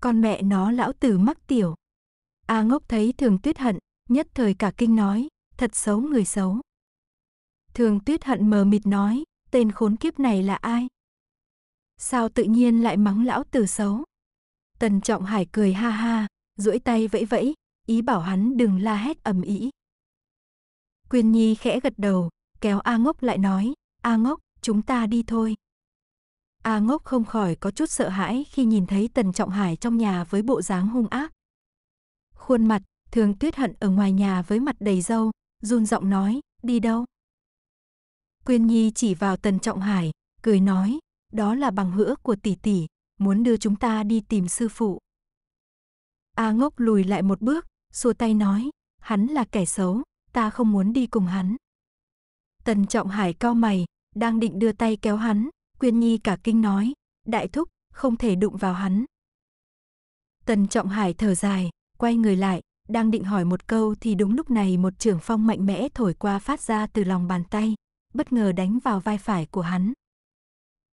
Con mẹ nó lão tử mắc tiểu. A ngốc thấy Thường Tuyết Hận, nhất thời cả kinh nói, thật xấu người xấu. Thường tuyết hận mờ mịt nói, tên khốn kiếp này là ai? Sao tự nhiên lại mắng lão tử xấu? Tần trọng hải cười ha ha, duỗi tay vẫy vẫy, ý bảo hắn đừng la hét ầm ĩ. Quyên Nhi khẽ gật đầu, kéo A Ngốc lại nói, A Ngốc, chúng ta đi thôi. A Ngốc không khỏi có chút sợ hãi khi nhìn thấy Tần Trọng Hải trong nhà với bộ dáng hung ác. Khuôn mặt, thường tuyết hận ở ngoài nhà với mặt đầy râu, run giọng nói, đi đâu? Quyên Nhi chỉ vào Tần Trọng Hải, cười nói, đó là bằng hữu của tỷ tỷ, muốn đưa chúng ta đi tìm sư phụ. A ngốc lùi lại một bước, xua tay nói, hắn là kẻ xấu, ta không muốn đi cùng hắn. Tần Trọng Hải cao mày, đang định đưa tay kéo hắn, Quyên Nhi cả kinh nói, đại thúc, không thể đụng vào hắn. Tần Trọng Hải thở dài, quay người lại, đang định hỏi một câu thì đúng lúc này một trưởng phong mạnh mẽ thổi qua phát ra từ lòng bàn tay, bất ngờ đánh vào vai phải của hắn.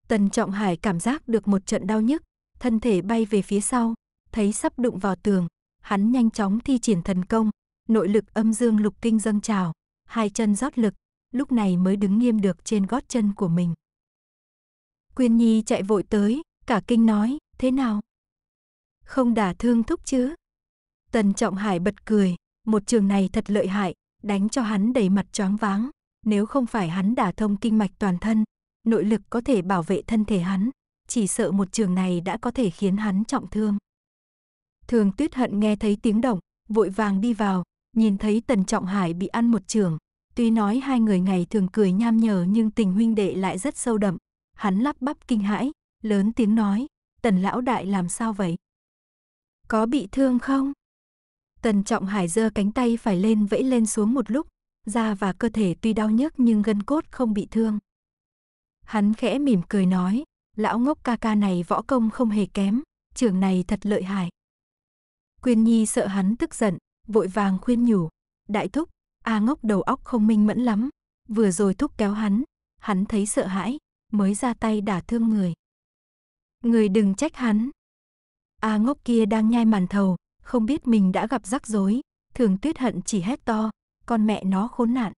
Tần Trọng Hải cảm giác được một trận đau nhức, thân thể bay về phía sau, thấy sắp đụng vào tường, hắn nhanh chóng thi triển thần công, nội lực âm dương lục kinh dâng trào, hai chân rót lực, lúc này mới đứng nghiêm được trên gót chân của mình. Quyên Nhi chạy vội tới, cả kinh nói, thế nào? Không đả thương thúc chứ? Tần Trọng Hải bật cười, một trường này thật lợi hại, đánh cho hắn đầy mặt choáng váng. Nếu không phải hắn đả thông kinh mạch toàn thân, nội lực có thể bảo vệ thân thể hắn, chỉ sợ một trường này đã có thể khiến hắn trọng thương. Thường tuyết hận nghe thấy tiếng động, vội vàng đi vào, nhìn thấy Tần Trọng Hải bị ăn một trường. Tuy nói hai người ngày thường cười nham nhở nhưng tình huynh đệ lại rất sâu đậm. Hắn lắp bắp kinh hãi, lớn tiếng nói, Tần Lão Đại làm sao vậy? Có bị thương không? Tần Trọng Hải giơ cánh tay phải lên vẫy lên xuống một lúc, da và cơ thể tuy đau nhức nhưng gân cốt không bị thương. Hắn khẽ mỉm cười nói, lão ngốc ca ca này võ công không hề kém, trưởng này thật lợi hại. Quyên Nhi sợ hắn tức giận, vội vàng khuyên nhủ, đại thúc, A ngốc đầu óc không minh mẫn lắm, vừa rồi thúc kéo hắn, hắn thấy sợ hãi, mới ra tay đả thương người. Người đừng trách hắn. A ngốc kia đang nhai màn thầu, không biết mình đã gặp rắc rối, thường tuyết hận chỉ hét to, con mẹ nó khốn nạn.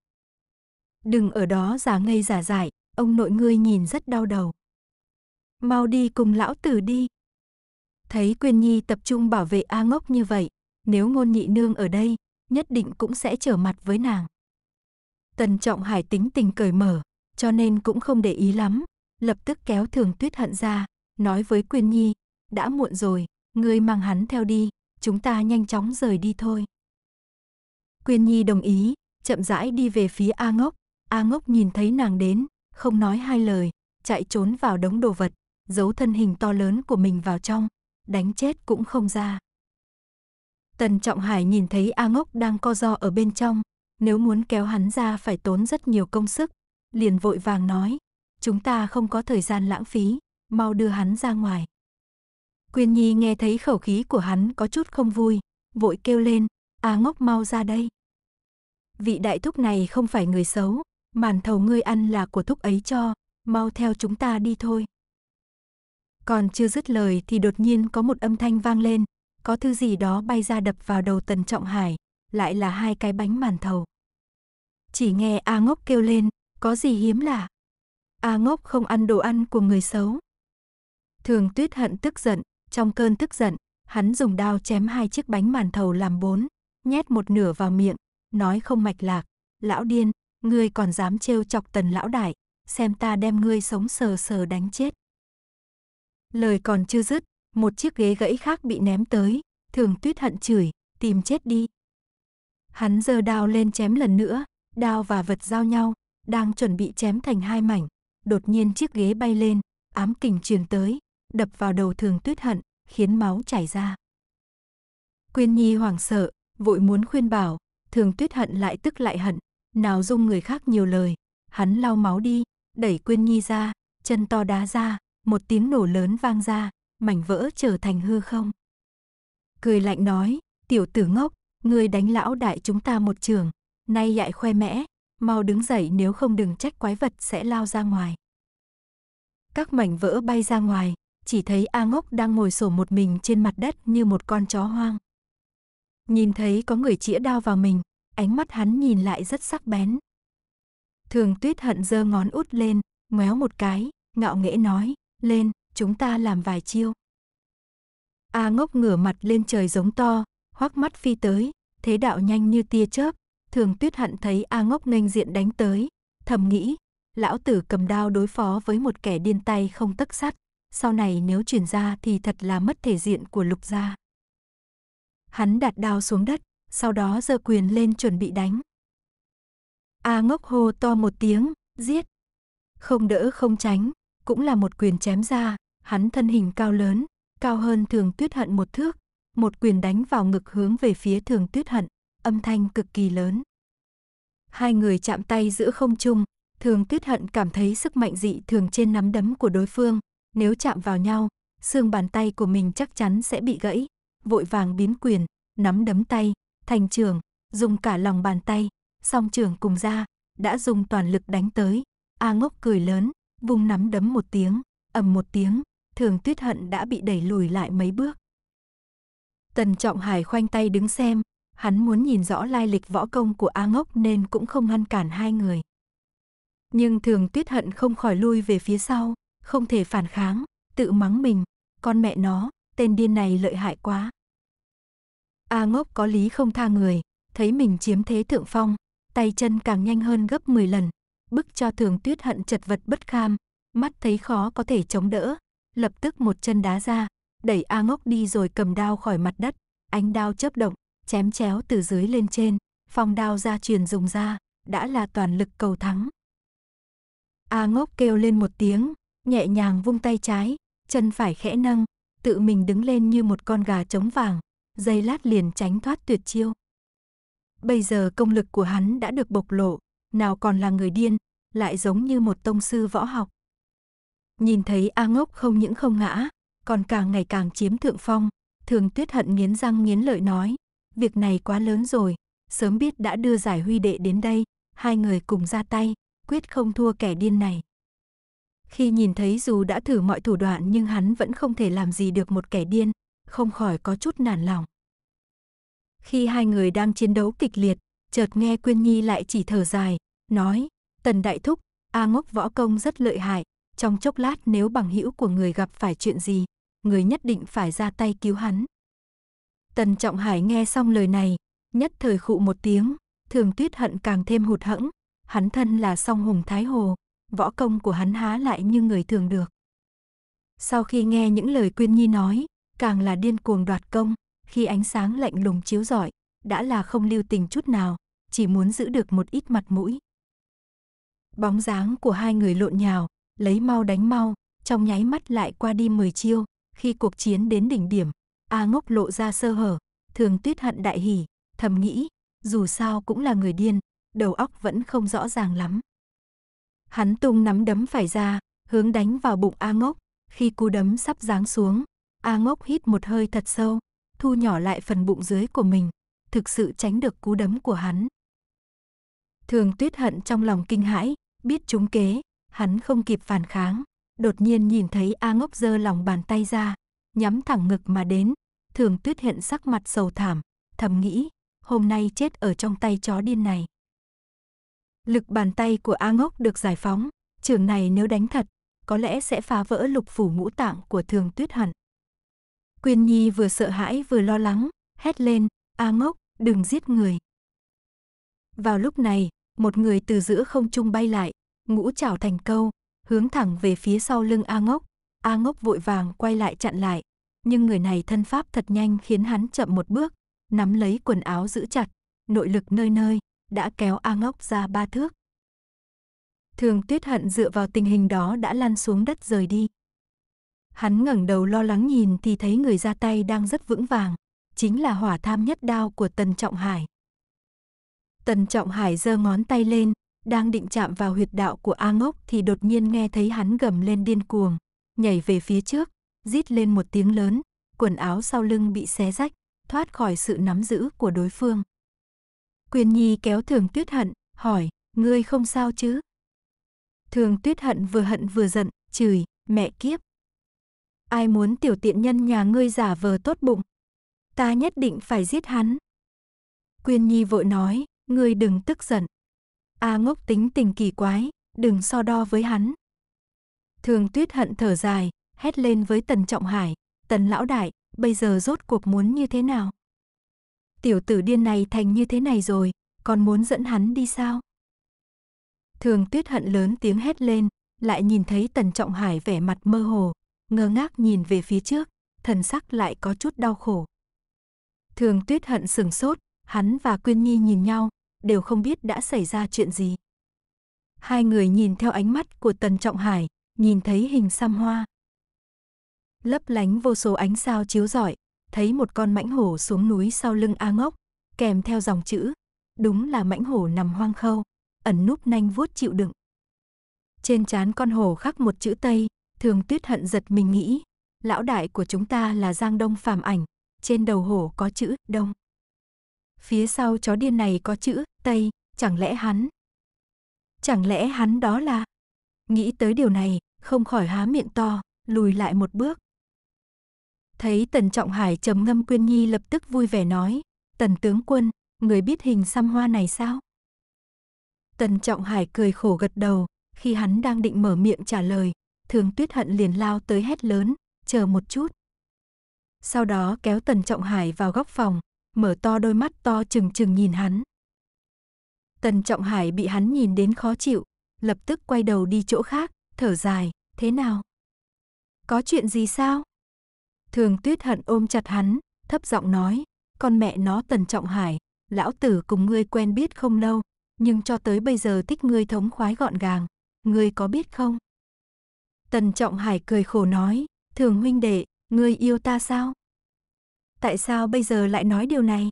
Đừng ở đó giả ngây giả dại, ông nội ngươi nhìn rất đau đầu. Mau đi cùng lão tử đi. Thấy Quyên Nhi tập trung bảo vệ A ngốc như vậy, nếu ngôn nhị nương ở đây, nhất định cũng sẽ trở mặt với nàng. Tần Trọng Hải tính tình cởi mở, cho nên cũng không để ý lắm, lập tức kéo Thường Tuyết Hận ra, nói với Quyên Nhi, đã muộn rồi, ngươi mang hắn theo đi, chúng ta nhanh chóng rời đi thôi. Quyên Nhi đồng ý, chậm rãi đi về phía A Ngốc. A Ngốc nhìn thấy nàng đến, không nói hai lời, chạy trốn vào đống đồ vật, giấu thân hình to lớn của mình vào trong, đánh chết cũng không ra. Tần Trọng Hải nhìn thấy A Ngốc đang co do ở bên trong, nếu muốn kéo hắn ra phải tốn rất nhiều công sức, liền vội vàng nói, chúng ta không có thời gian lãng phí, mau đưa hắn ra ngoài. Quyên Nhi nghe thấy khẩu khí của hắn có chút không vui, vội kêu lên, A à ngốc mau ra đây. Vị đại thúc này không phải người xấu, màn thầu ngươi ăn là của thúc ấy cho, mau theo chúng ta đi thôi. Còn chưa dứt lời thì đột nhiên có một âm thanh vang lên, có thứ gì đó bay ra đập vào đầu Tần Trọng Hải, lại là hai cái bánh màn thầu. Chỉ nghe A Ngốc kêu lên, có gì hiếm lạ. A Ngốc không ăn đồ ăn của người xấu. Thường Tuyết hận tức giận, trong cơn tức giận, hắn dùng đao chém hai chiếc bánh màn thầu làm bốn, nhét một nửa vào miệng, nói không mạch lạc, lão điên, ngươi còn dám trêu chọc tần lão đại, xem ta đem ngươi sống sờ sờ đánh chết. Lời còn chưa dứt, một chiếc ghế gãy khác bị ném tới, thường tuyết hận chửi, tìm chết đi. Hắn giơ đao lên chém lần nữa, đao và vật giao nhau, đang chuẩn bị chém thành hai mảnh, đột nhiên chiếc ghế bay lên, ám kình truyền tới, đập vào đầu thường tuyết hận, khiến máu chảy ra. Quyên Nhi hoảng sợ, vội muốn khuyên bảo, thường tuyết hận lại tức lại hận, nào dung người khác nhiều lời, hắn lau máu đi, đẩy Quyên Nhi ra, chân to đá ra, một tiếng nổ lớn vang ra, mảnh vỡ trở thành hư không. Cười lạnh nói, tiểu tử ngốc, người đánh lão đại chúng ta một trường, nay dại khoe mẽ, mau đứng dậy nếu không đừng trách quái vật sẽ lao ra ngoài. Các mảnh vỡ bay ra ngoài, chỉ thấy A Ngốc đang ngồi sổ một mình trên mặt đất như một con chó hoang. Nhìn thấy có người chĩa đao vào mình, ánh mắt hắn nhìn lại rất sắc bén. Thường tuyết hận giơ ngón út lên, ngoéo một cái, ngạo nghễ nói, lên, chúng ta làm vài chiêu. A ngốc ngửa mặt lên trời giống to, hoắc mắt phi tới, thế đạo nhanh như tia chớp, thường tuyết hận thấy A ngốc nghênh diện đánh tới, thầm nghĩ, lão tử cầm đao đối phó với một kẻ điên tay không tất sắt, sau này nếu truyền ra thì thật là mất thể diện của lục gia hắn đặt đao xuống đất, sau đó giơ quyền lên chuẩn bị đánh. A à ngốc hô to một tiếng, giết. Không đỡ không tránh, cũng là một quyền chém ra, hắn thân hình cao lớn, cao hơn thường tuyết hận một thước, một quyền đánh vào ngực hướng về phía thường tuyết hận, âm thanh cực kỳ lớn. Hai người chạm tay giữa không trung, thường tuyết hận cảm thấy sức mạnh dị thường trên nắm đấm của đối phương, nếu chạm vào nhau, xương bàn tay của mình chắc chắn sẽ bị gãy, vội vàng biến quyền, nắm đấm tay, thành trường, dùng cả lòng bàn tay, song trường cùng ra, đã dùng toàn lực đánh tới. A ngốc cười lớn, vùng nắm đấm một tiếng, ầm một tiếng, thường tuyết hận đã bị đẩy lùi lại mấy bước. Tần Trọng Hải khoanh tay đứng xem, hắn muốn nhìn rõ lai lịch võ công của A Ngốc nên cũng không ngăn cản hai người. Nhưng thường tuyết hận không khỏi lui về phía sau, không thể phản kháng, tự mắng mình, con mẹ nó, tên điên này lợi hại quá. A ngốc có lý không tha người, thấy mình chiếm thế thượng phong, tay chân càng nhanh hơn gấp 10 lần, bức cho thường tuyết hận chật vật bất kham, mắt thấy khó có thể chống đỡ, lập tức một chân đá ra, đẩy A ngốc đi rồi cầm đao khỏi mặt đất, ánh đao chớp động, chém chéo từ dưới lên trên, phong đao ra truyền dùng ra, đã là toàn lực cầu thắng. A ngốc kêu lên một tiếng, nhẹ nhàng vung tay trái, chân phải khẽ nâng, tự mình đứng lên như một con gà trống vàng, giây lát liền tránh thoát tuyệt chiêu. Bây giờ công lực của hắn đã được bộc lộ, nào còn là người điên, lại giống như một tông sư võ học. Nhìn thấy A Ngốc không những không ngã, còn càng ngày càng chiếm thượng phong, Thường Tuyết hận nghiến răng nghiến lợi nói, việc này quá lớn rồi, sớm biết đã đưa giải huy đệ đến đây, hai người cùng ra tay, quyết không thua kẻ điên này. Khi nhìn thấy dù đã thử mọi thủ đoạn nhưng hắn vẫn không thể làm gì được một kẻ điên, không khỏi có chút nản lòng. Khi hai người đang chiến đấu kịch liệt, chợt nghe Quyên Nhi lại chỉ thở dài, nói, Tần Đại Thúc, A Ngốc võ công rất lợi hại, trong chốc lát nếu bằng hữu của người gặp phải chuyện gì, người nhất định phải ra tay cứu hắn. Tần Trọng Hải nghe xong lời này, nhất thời khụ một tiếng, thường tuyết hận càng thêm hụt hẫng, hắn thân là song hùng Thái Hồ, võ công của hắn há lại như người thường được. Sau khi nghe những lời Quyên Nhi nói, càng là điên cuồng đoạt công, khi ánh sáng lạnh lùng chiếu rọi, đã là không lưu tình chút nào, chỉ muốn giữ được một ít mặt mũi. Bóng dáng của hai người lộn nhào, lấy mau đánh mau, trong nháy mắt lại qua đi 10 chiêu, khi cuộc chiến đến đỉnh điểm, A Ngốc lộ ra sơ hở, Thường Tuyết hận đại hỉ, thầm nghĩ, dù sao cũng là người điên, đầu óc vẫn không rõ ràng lắm. Hắn tung nắm đấm phải ra, hướng đánh vào bụng A Ngốc, khi cú đấm sắp giáng xuống, A Ngốc hít một hơi thật sâu, thu nhỏ lại phần bụng dưới của mình, thực sự tránh được cú đấm của hắn. Thường Tuyết hận trong lòng kinh hãi, biết trúng kế, hắn không kịp phản kháng, đột nhiên nhìn thấy A Ngốc giơ lòng bàn tay ra, nhắm thẳng ngực mà đến, Thường Tuyết hận sắc mặt sầu thảm, thầm nghĩ, hôm nay chết ở trong tay chó điên này. Lực bàn tay của A Ngốc được giải phóng, trường này nếu đánh thật, có lẽ sẽ phá vỡ lục phủ ngũ tạng của Thường Tuyết Hẳn. Quyên Nhi vừa sợ hãi vừa lo lắng, hét lên, A Ngốc, đừng giết người. Vào lúc này, một người từ giữa không trung bay lại, ngũ trảo thành câu, hướng thẳng về phía sau lưng A Ngốc. A Ngốc vội vàng quay lại chặn lại, nhưng người này thân pháp thật nhanh khiến hắn chậm một bước, nắm lấy quần áo giữ chặt, nội lực nơi nơi, đã kéo A ngốc ra ba thước. Thường Tuyết Hận dựa vào tình hình đó đã lăn xuống đất rời đi. Hắn ngẩng đầu lo lắng nhìn thì thấy người ra tay đang rất vững vàng, chính là hỏa tham nhất đao của Tần Trọng Hải. Tần Trọng Hải giơ ngón tay lên, đang định chạm vào huyệt đạo của A Ngốc thì đột nhiên nghe thấy hắn gầm lên điên cuồng, nhảy về phía trước, rít lên một tiếng lớn, quần áo sau lưng bị xé rách, thoát khỏi sự nắm giữ của đối phương. Quyền Nhi kéo Thường Tuyết Hận, hỏi, ngươi không sao chứ? Thường Tuyết Hận vừa hận vừa giận, chửi, mẹ kiếp. Ai muốn tiểu tiện nhân nhà ngươi giả vờ tốt bụng? Ta nhất định phải giết hắn. Quyên Nhi vội nói, ngươi đừng tức giận. A ngốc tính tình kỳ quái, đừng so đo với hắn. Thường Tuyết Hận thở dài, hét lên với Tần Trọng Hải, Tần Lão Đại, bây giờ rốt cuộc muốn như thế nào? tiểu tử điên này thành như thế này rồi, còn muốn dẫn hắn đi sao? Thường tuyết hận lớn tiếng hét lên, lại nhìn thấy Tần Trọng Hải vẻ mặt mơ hồ, ngơ ngác nhìn về phía trước, thần sắc lại có chút đau khổ. Thường tuyết hận sừng sốt, hắn và Quyên Nhi nhìn nhau, đều không biết đã xảy ra chuyện gì. Hai người nhìn theo ánh mắt của Tần Trọng Hải, nhìn thấy hình xăm hoa. Lấp lánh vô số ánh sao chiếu rọi, thấy một con mãnh hổ xuống núi sau lưng A Ngốc, kèm theo dòng chữ. Đúng là mãnh hổ nằm hoang khâu, ẩn núp nanh vuốt chịu đựng. Trên trán con hổ khắc một chữ Tây, thường tuyết hận giật mình nghĩ. Lão đại của chúng ta là Giang Đông phàm ảnh, trên đầu hổ có chữ Đông. Phía sau chó điên này có chữ Tây, chẳng lẽ hắn? Chẳng lẽ hắn đó là? Nghĩ tới điều này, không khỏi há miệng to, lùi lại một bước, Thấy Tần Trọng Hải trầm ngâm Quyên Nhi lập tức vui vẻ nói, Tần tướng quân, người biết hình xăm hoa này sao? Tần Trọng Hải cười khổ gật đầu, khi hắn đang định mở miệng trả lời, Thường Tuyết Hận liền lao tới hét lớn, chờ một chút. Sau đó kéo Tần Trọng Hải vào góc phòng, mở to đôi mắt to trừng trừng nhìn hắn. Tần Trọng Hải bị hắn nhìn đến khó chịu, lập tức quay đầu đi chỗ khác, thở dài, thế nào? Có chuyện gì sao? Thường tuyết hận ôm chặt hắn, thấp giọng nói, con mẹ nó tần trọng hải, lão tử cùng ngươi quen biết không lâu, nhưng cho tới bây giờ thích ngươi thống khoái gọn gàng, ngươi có biết không? Tần trọng hải cười khổ nói, thường huynh đệ, ngươi yêu ta sao? Tại sao bây giờ lại nói điều này?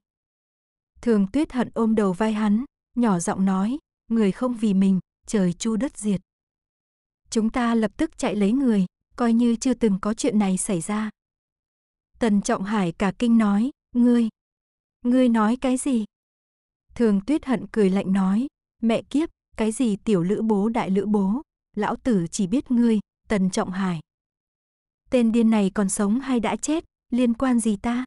Thường tuyết hận ôm đầu vai hắn, nhỏ giọng nói, người không vì mình, trời chu đất diệt. Chúng ta lập tức chạy lấy người, coi như chưa từng có chuyện này xảy ra. Tần Trọng Hải cả kinh nói, ngươi, ngươi nói cái gì? Thường tuyết hận cười lạnh nói, mẹ kiếp, cái gì tiểu lữ bố đại lữ bố, lão tử chỉ biết ngươi, Tần Trọng Hải. Tên điên này còn sống hay đã chết, liên quan gì ta?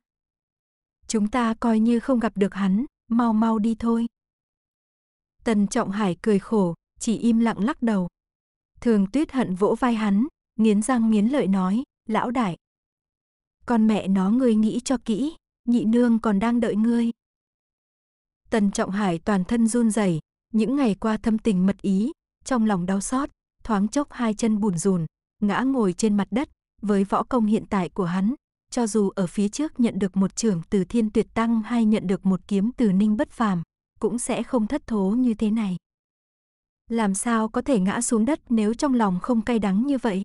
Chúng ta coi như không gặp được hắn, mau mau đi thôi. Tần Trọng Hải cười khổ, chỉ im lặng lắc đầu. Thường tuyết hận vỗ vai hắn, nghiến răng nghiến lợi nói, lão đại, con mẹ nó ngươi nghĩ cho kỹ, nhị nương còn đang đợi ngươi. Tần Trọng Hải toàn thân run rẩy, những ngày qua thâm tình mật ý, trong lòng đau xót, thoáng chốc hai chân bùn rùn, ngã ngồi trên mặt đất, với võ công hiện tại của hắn, cho dù ở phía trước nhận được một trưởng từ thiên tuyệt tăng hay nhận được một kiếm từ ninh bất phàm, cũng sẽ không thất thố như thế này. Làm sao có thể ngã xuống đất nếu trong lòng không cay đắng như vậy?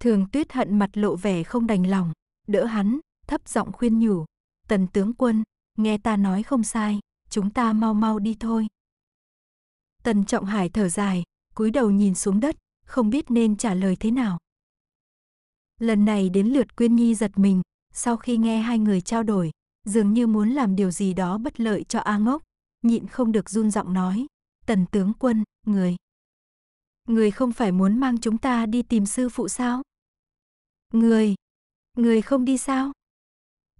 Thường tuyết hận mặt lộ vẻ không đành lòng, đỡ hắn, thấp giọng khuyên nhủ. Tần tướng quân, nghe ta nói không sai, chúng ta mau mau đi thôi. Tần trọng hải thở dài, cúi đầu nhìn xuống đất, không biết nên trả lời thế nào. Lần này đến lượt Quyên Nhi giật mình, sau khi nghe hai người trao đổi, dường như muốn làm điều gì đó bất lợi cho A Ngốc, nhịn không được run giọng nói, tần tướng quân, người. Người không phải muốn mang chúng ta đi tìm sư phụ sao? Người, người không đi sao?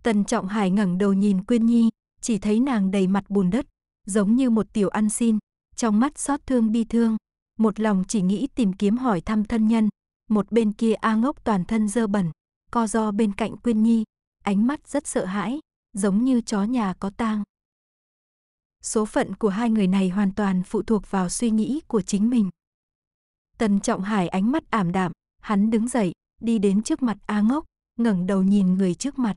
Tần Trọng Hải ngẩng đầu nhìn Quyên Nhi, chỉ thấy nàng đầy mặt bùn đất, giống như một tiểu ăn xin, trong mắt xót thương bi thương, một lòng chỉ nghĩ tìm kiếm hỏi thăm thân nhân, một bên kia A Ngốc toàn thân dơ bẩn, co do bên cạnh Quyên Nhi, ánh mắt rất sợ hãi, giống như chó nhà có tang. Số phận của hai người này hoàn toàn phụ thuộc vào suy nghĩ của chính mình. Tần Trọng Hải ánh mắt ảm đạm, hắn đứng dậy, đi đến trước mặt A Ngốc, ngẩng đầu nhìn người trước mặt.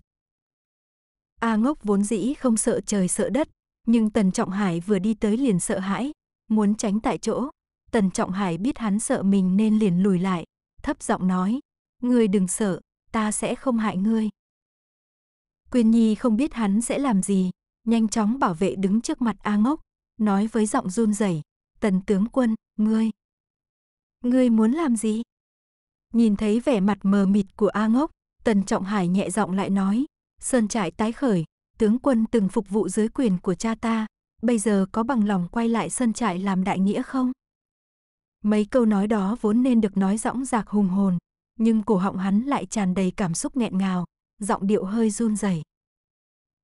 A Ngốc vốn dĩ không sợ trời sợ đất, nhưng Tần Trọng Hải vừa đi tới liền sợ hãi, muốn tránh tại chỗ. Tần Trọng Hải biết hắn sợ mình nên liền lùi lại, thấp giọng nói, ngươi đừng sợ, ta sẽ không hại ngươi. Quyên Nhi không biết hắn sẽ làm gì, nhanh chóng bảo vệ đứng trước mặt A Ngốc, nói với giọng run rẩy, "Tần tướng quân, ngươi" Ngươi muốn làm gì? Nhìn thấy vẻ mặt mờ mịt của A Ngốc, Tần Trọng Hải nhẹ giọng lại nói, Sơn trại tái khởi, tướng quân từng phục vụ dưới quyền của cha ta, bây giờ có bằng lòng quay lại Sơn trại làm đại nghĩa không? Mấy câu nói đó vốn nên được nói rõng rạc hùng hồn, nhưng cổ họng hắn lại tràn đầy cảm xúc nghẹn ngào, giọng điệu hơi run rẩy.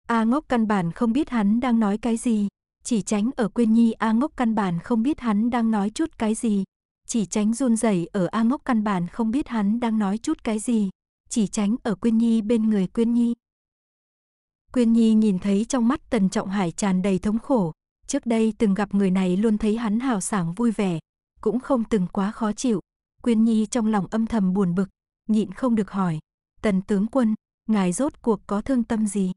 A Ngốc căn bản không biết hắn đang nói cái gì, chỉ tránh ở quên Nhi A Ngốc căn bản không biết hắn đang nói chút cái gì, chỉ tránh run rẩy ở A Ngốc căn bản không biết hắn đang nói chút cái gì, chỉ tránh ở Quyên Nhi bên người Quyên Nhi. Quyên Nhi nhìn thấy trong mắt Tần Trọng Hải tràn đầy thống khổ, trước đây từng gặp người này luôn thấy hắn hào sảng vui vẻ, cũng không từng quá khó chịu. Quyên Nhi trong lòng âm thầm buồn bực, nhịn không được hỏi, Tần tướng quân, ngài rốt cuộc có thương tâm gì?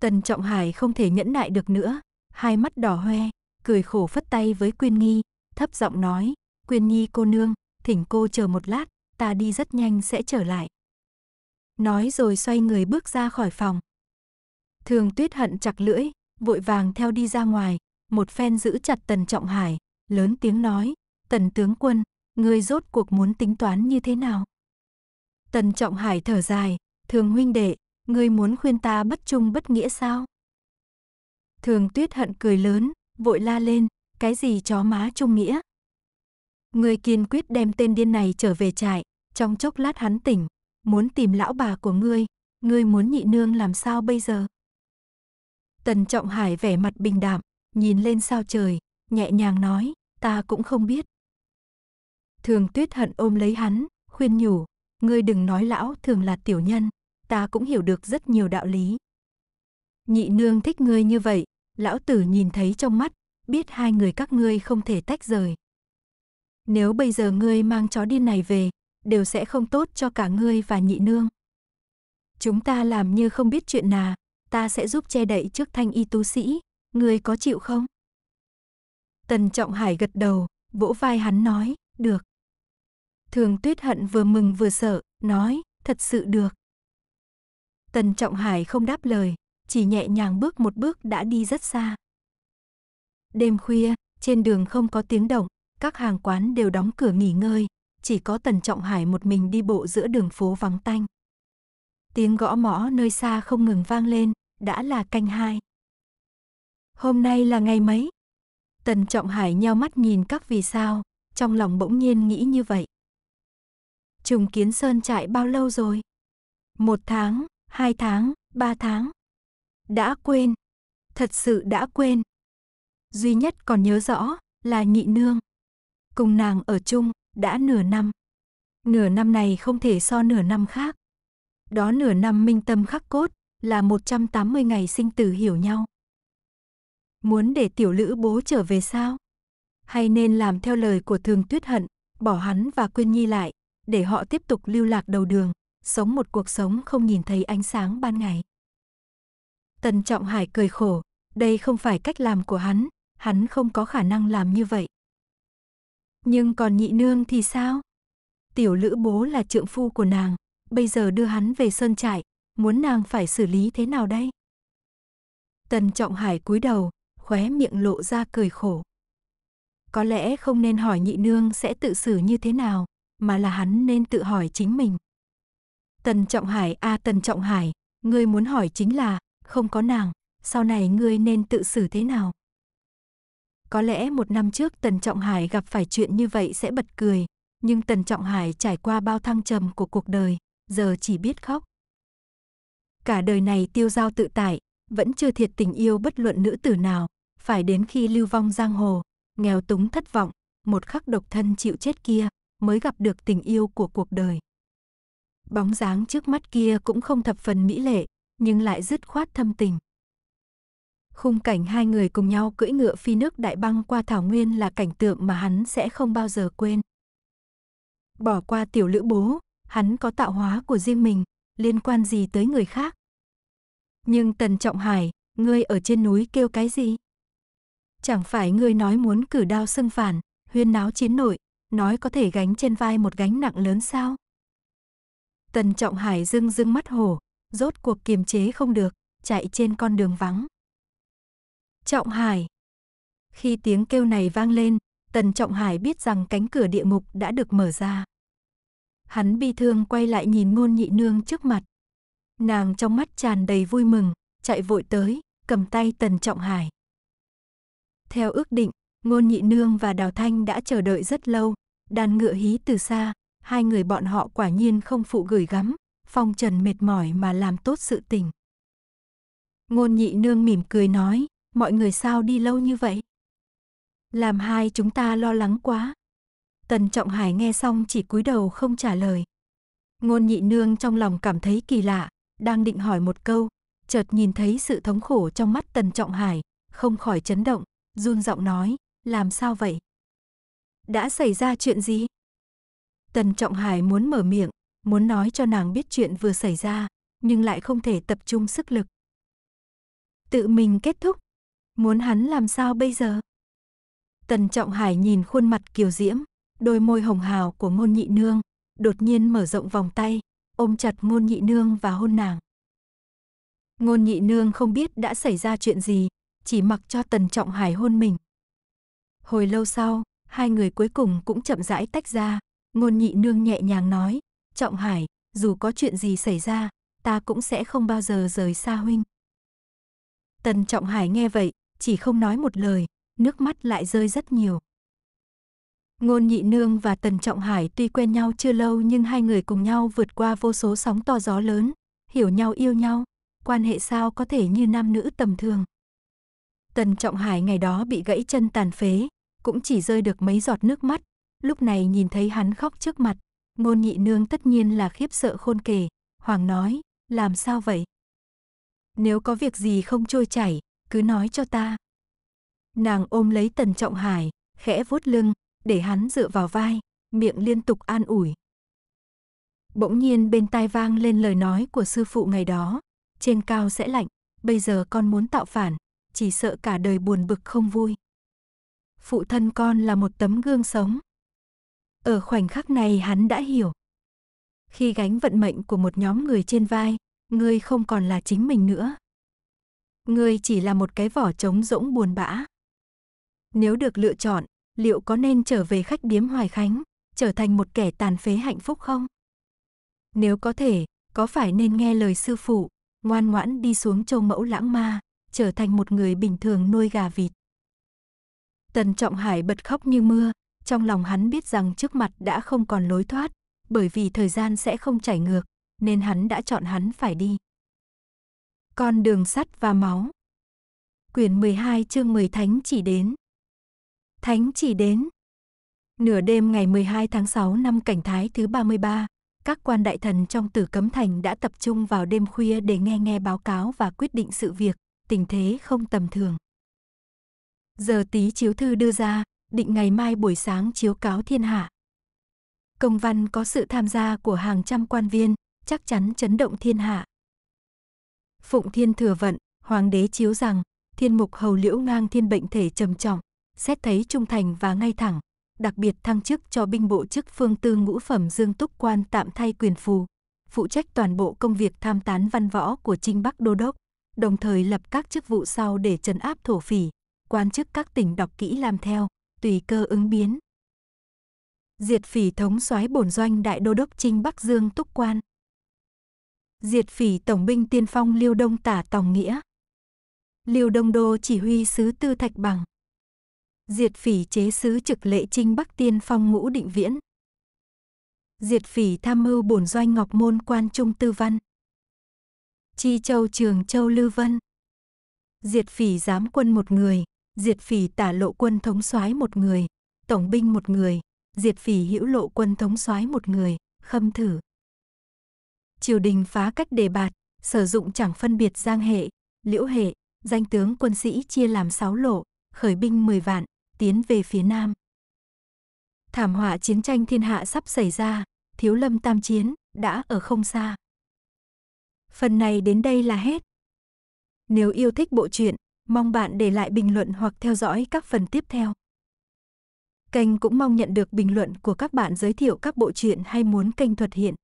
Tần Trọng Hải không thể nhẫn nại được nữa, hai mắt đỏ hoe, cười khổ phất tay với Quyên Nghi, thấp giọng nói, Quyên Nhi cô nương, thỉnh cô chờ một lát, ta đi rất nhanh sẽ trở lại. Nói rồi xoay người bước ra khỏi phòng. Thường tuyết hận chặt lưỡi, vội vàng theo đi ra ngoài, một phen giữ chặt Tần Trọng Hải, lớn tiếng nói, Tần tướng quân, người rốt cuộc muốn tính toán như thế nào? Tần Trọng Hải thở dài, thường huynh đệ, người muốn khuyên ta bất trung bất nghĩa sao? Thường tuyết hận cười lớn, vội la lên, cái gì chó má trung nghĩa. Người kiên quyết đem tên điên này trở về trại, trong chốc lát hắn tỉnh, muốn tìm lão bà của ngươi, ngươi muốn nhị nương làm sao bây giờ? Tần Trọng Hải vẻ mặt bình đạm, nhìn lên sao trời, nhẹ nhàng nói, ta cũng không biết. Thường Tuyết hận ôm lấy hắn, khuyên nhủ, ngươi đừng nói lão thường là tiểu nhân, ta cũng hiểu được rất nhiều đạo lý. Nhị nương thích ngươi như vậy, lão tử nhìn thấy trong mắt, biết hai người các ngươi không thể tách rời. Nếu bây giờ ngươi mang chó điên này về, đều sẽ không tốt cho cả ngươi và nhị nương. Chúng ta làm như không biết chuyện nào, ta sẽ giúp che đậy trước thanh y tú sĩ, ngươi có chịu không? Tần Trọng Hải gật đầu, vỗ vai hắn nói, được. Thường Tuyết Hận vừa mừng vừa sợ, nói, thật sự được. Tần Trọng Hải không đáp lời, chỉ nhẹ nhàng bước một bước đã đi rất xa. Đêm khuya, trên đường không có tiếng động, các hàng quán đều đóng cửa nghỉ ngơi, chỉ có Tần Trọng Hải một mình đi bộ giữa đường phố vắng tanh. Tiếng gõ mõ nơi xa không ngừng vang lên, đã là canh hai. Hôm nay là ngày mấy? Tần Trọng Hải nheo mắt nhìn các vì sao, trong lòng bỗng nhiên nghĩ như vậy. Trùng kiến sơn trại bao lâu rồi? Một tháng, hai tháng, ba tháng. Đã quên. Thật sự đã quên duy nhất còn nhớ rõ là nhị nương. Cùng nàng ở chung đã nửa năm. Nửa năm này không thể so nửa năm khác. Đó nửa năm minh tâm khắc cốt là 180 ngày sinh tử hiểu nhau. Muốn để tiểu lữ bố trở về sao? Hay nên làm theo lời của thường tuyết hận, bỏ hắn và Quyên Nhi lại, để họ tiếp tục lưu lạc đầu đường, sống một cuộc sống không nhìn thấy ánh sáng ban ngày. Tần Trọng Hải cười khổ, đây không phải cách làm của hắn, hắn không có khả năng làm như vậy. Nhưng còn nhị nương thì sao? Tiểu lữ bố là trượng phu của nàng, bây giờ đưa hắn về sơn trại, muốn nàng phải xử lý thế nào đây? Tần Trọng Hải cúi đầu, khóe miệng lộ ra cười khổ. Có lẽ không nên hỏi nhị nương sẽ tự xử như thế nào, mà là hắn nên tự hỏi chính mình. Tần Trọng Hải a à, Tần Trọng Hải, ngươi muốn hỏi chính là, không có nàng, sau này ngươi nên tự xử thế nào? Có lẽ một năm trước Tần Trọng Hải gặp phải chuyện như vậy sẽ bật cười, nhưng Tần Trọng Hải trải qua bao thăng trầm của cuộc đời, giờ chỉ biết khóc. Cả đời này tiêu giao tự tại, vẫn chưa thiệt tình yêu bất luận nữ tử nào, phải đến khi lưu vong giang hồ, nghèo túng thất vọng, một khắc độc thân chịu chết kia mới gặp được tình yêu của cuộc đời. Bóng dáng trước mắt kia cũng không thập phần mỹ lệ, nhưng lại dứt khoát thâm tình. Khung cảnh hai người cùng nhau cưỡi ngựa phi nước đại băng qua thảo nguyên là cảnh tượng mà hắn sẽ không bao giờ quên. Bỏ qua tiểu lữ bố, hắn có tạo hóa của riêng mình, liên quan gì tới người khác. Nhưng Tần Trọng Hải, ngươi ở trên núi kêu cái gì? Chẳng phải ngươi nói muốn cử đao xưng phản, huyên náo chiến nội, nói có thể gánh trên vai một gánh nặng lớn sao? Tần Trọng Hải dưng dưng mắt hổ, rốt cuộc kiềm chế không được, chạy trên con đường vắng. Trọng Hải. Khi tiếng kêu này vang lên, Tần Trọng Hải biết rằng cánh cửa địa ngục đã được mở ra. Hắn bi thương quay lại nhìn ngôn nhị nương trước mặt. Nàng trong mắt tràn đầy vui mừng, chạy vội tới, cầm tay Tần Trọng Hải. Theo ước định, ngôn nhị nương và Đào Thanh đã chờ đợi rất lâu, đàn ngựa hí từ xa, hai người bọn họ quả nhiên không phụ gửi gắm, phong trần mệt mỏi mà làm tốt sự tình. Ngôn nhị nương mỉm cười nói, mọi người sao đi lâu như vậy? Làm hai chúng ta lo lắng quá. Tần Trọng Hải nghe xong chỉ cúi đầu không trả lời. Ngôn nhị nương trong lòng cảm thấy kỳ lạ, đang định hỏi một câu, chợt nhìn thấy sự thống khổ trong mắt Tần Trọng Hải, không khỏi chấn động, run giọng nói, làm sao vậy? Đã xảy ra chuyện gì? Tần Trọng Hải muốn mở miệng, muốn nói cho nàng biết chuyện vừa xảy ra, nhưng lại không thể tập trung sức lực. Tự mình kết thúc, Muốn hắn làm sao bây giờ? Tần Trọng Hải nhìn khuôn mặt kiều diễm, đôi môi hồng hào của ngôn nhị nương, đột nhiên mở rộng vòng tay, ôm chặt ngôn nhị nương và hôn nàng. Ngôn nhị nương không biết đã xảy ra chuyện gì, chỉ mặc cho Tần Trọng Hải hôn mình. Hồi lâu sau, hai người cuối cùng cũng chậm rãi tách ra, ngôn nhị nương nhẹ nhàng nói, Trọng Hải, dù có chuyện gì xảy ra, ta cũng sẽ không bao giờ rời xa huynh. Tần Trọng Hải nghe vậy, chỉ không nói một lời, nước mắt lại rơi rất nhiều. Ngôn Nhị Nương và Tần Trọng Hải tuy quen nhau chưa lâu nhưng hai người cùng nhau vượt qua vô số sóng to gió lớn, hiểu nhau yêu nhau, quan hệ sao có thể như nam nữ tầm thường. Tần Trọng Hải ngày đó bị gãy chân tàn phế, cũng chỉ rơi được mấy giọt nước mắt, lúc này nhìn thấy hắn khóc trước mặt, ngôn nhị nương tất nhiên là khiếp sợ khôn kể, Hoàng nói, làm sao vậy? Nếu có việc gì không trôi chảy, cứ nói cho ta. Nàng ôm lấy Tần Trọng Hải, khẽ vuốt lưng, để hắn dựa vào vai, miệng liên tục an ủi. Bỗng nhiên bên tai vang lên lời nói của sư phụ ngày đó, trên cao sẽ lạnh, bây giờ con muốn tạo phản, chỉ sợ cả đời buồn bực không vui. Phụ thân con là một tấm gương sống. Ở khoảnh khắc này hắn đã hiểu. Khi gánh vận mệnh của một nhóm người trên vai, ngươi không còn là chính mình nữa, Ngươi chỉ là một cái vỏ trống rỗng buồn bã. Nếu được lựa chọn, liệu có nên trở về khách điếm Hoài Khánh, trở thành một kẻ tàn phế hạnh phúc không? Nếu có thể, có phải nên nghe lời sư phụ, ngoan ngoãn đi xuống châu mẫu lãng ma, trở thành một người bình thường nuôi gà vịt? Tần Trọng Hải bật khóc như mưa, trong lòng hắn biết rằng trước mặt đã không còn lối thoát, bởi vì thời gian sẽ không chảy ngược, nên hắn đã chọn hắn phải đi. Con đường sắt và máu. Quyển 12 chương 10 Thánh chỉ đến. Thánh chỉ đến. Nửa đêm ngày 12 tháng 6 năm cảnh thái thứ 33, các quan đại thần trong tử cấm thành đã tập trung vào đêm khuya để nghe nghe báo cáo và quyết định sự việc, tình thế không tầm thường. Giờ tí chiếu thư đưa ra, định ngày mai buổi sáng chiếu cáo thiên hạ. Công văn có sự tham gia của hàng trăm quan viên, chắc chắn chấn động thiên hạ. Phụng Thiên thừa vận, Hoàng đế chiếu rằng, thiên mục hầu liễu ngang thiên bệnh thể trầm trọng, xét thấy trung thành và ngay thẳng, đặc biệt thăng chức cho binh bộ chức phương tư ngũ phẩm Dương Túc Quan tạm thay quyền phù, phụ trách toàn bộ công việc tham tán văn võ của Trinh Bắc Đô Đốc, đồng thời lập các chức vụ sau để trấn áp thổ phỉ, quan chức các tỉnh đọc kỹ làm theo, tùy cơ ứng biến. Diệt phỉ thống soái bổn doanh đại đô đốc Trinh Bắc Dương Túc Quan diệt phỉ tổng binh tiên phong Liêu Đông tả Tòng Nghĩa. Liêu Đông Đô chỉ huy sứ Tư Thạch Bằng. Diệt phỉ chế sứ trực lệ trinh Bắc Tiên phong ngũ định viễn. Diệt phỉ tham mưu bổn doanh ngọc môn quan trung tư văn. Chi châu trường châu Lưu Vân. Diệt phỉ giám quân một người, diệt phỉ tả lộ quân thống soái một người, tổng binh một người, diệt phỉ hữu lộ quân thống soái một người, khâm thử triều đình phá cách đề bạt, sử dụng chẳng phân biệt giang hệ, liễu hệ, danh tướng quân sĩ chia làm sáu lộ, khởi binh 10 vạn, tiến về phía nam. Thảm họa chiến tranh thiên hạ sắp xảy ra, thiếu lâm tam chiến đã ở không xa. Phần này đến đây là hết. Nếu yêu thích bộ truyện, mong bạn để lại bình luận hoặc theo dõi các phần tiếp theo. Kênh cũng mong nhận được bình luận của các bạn giới thiệu các bộ truyện hay muốn kênh thuật hiện.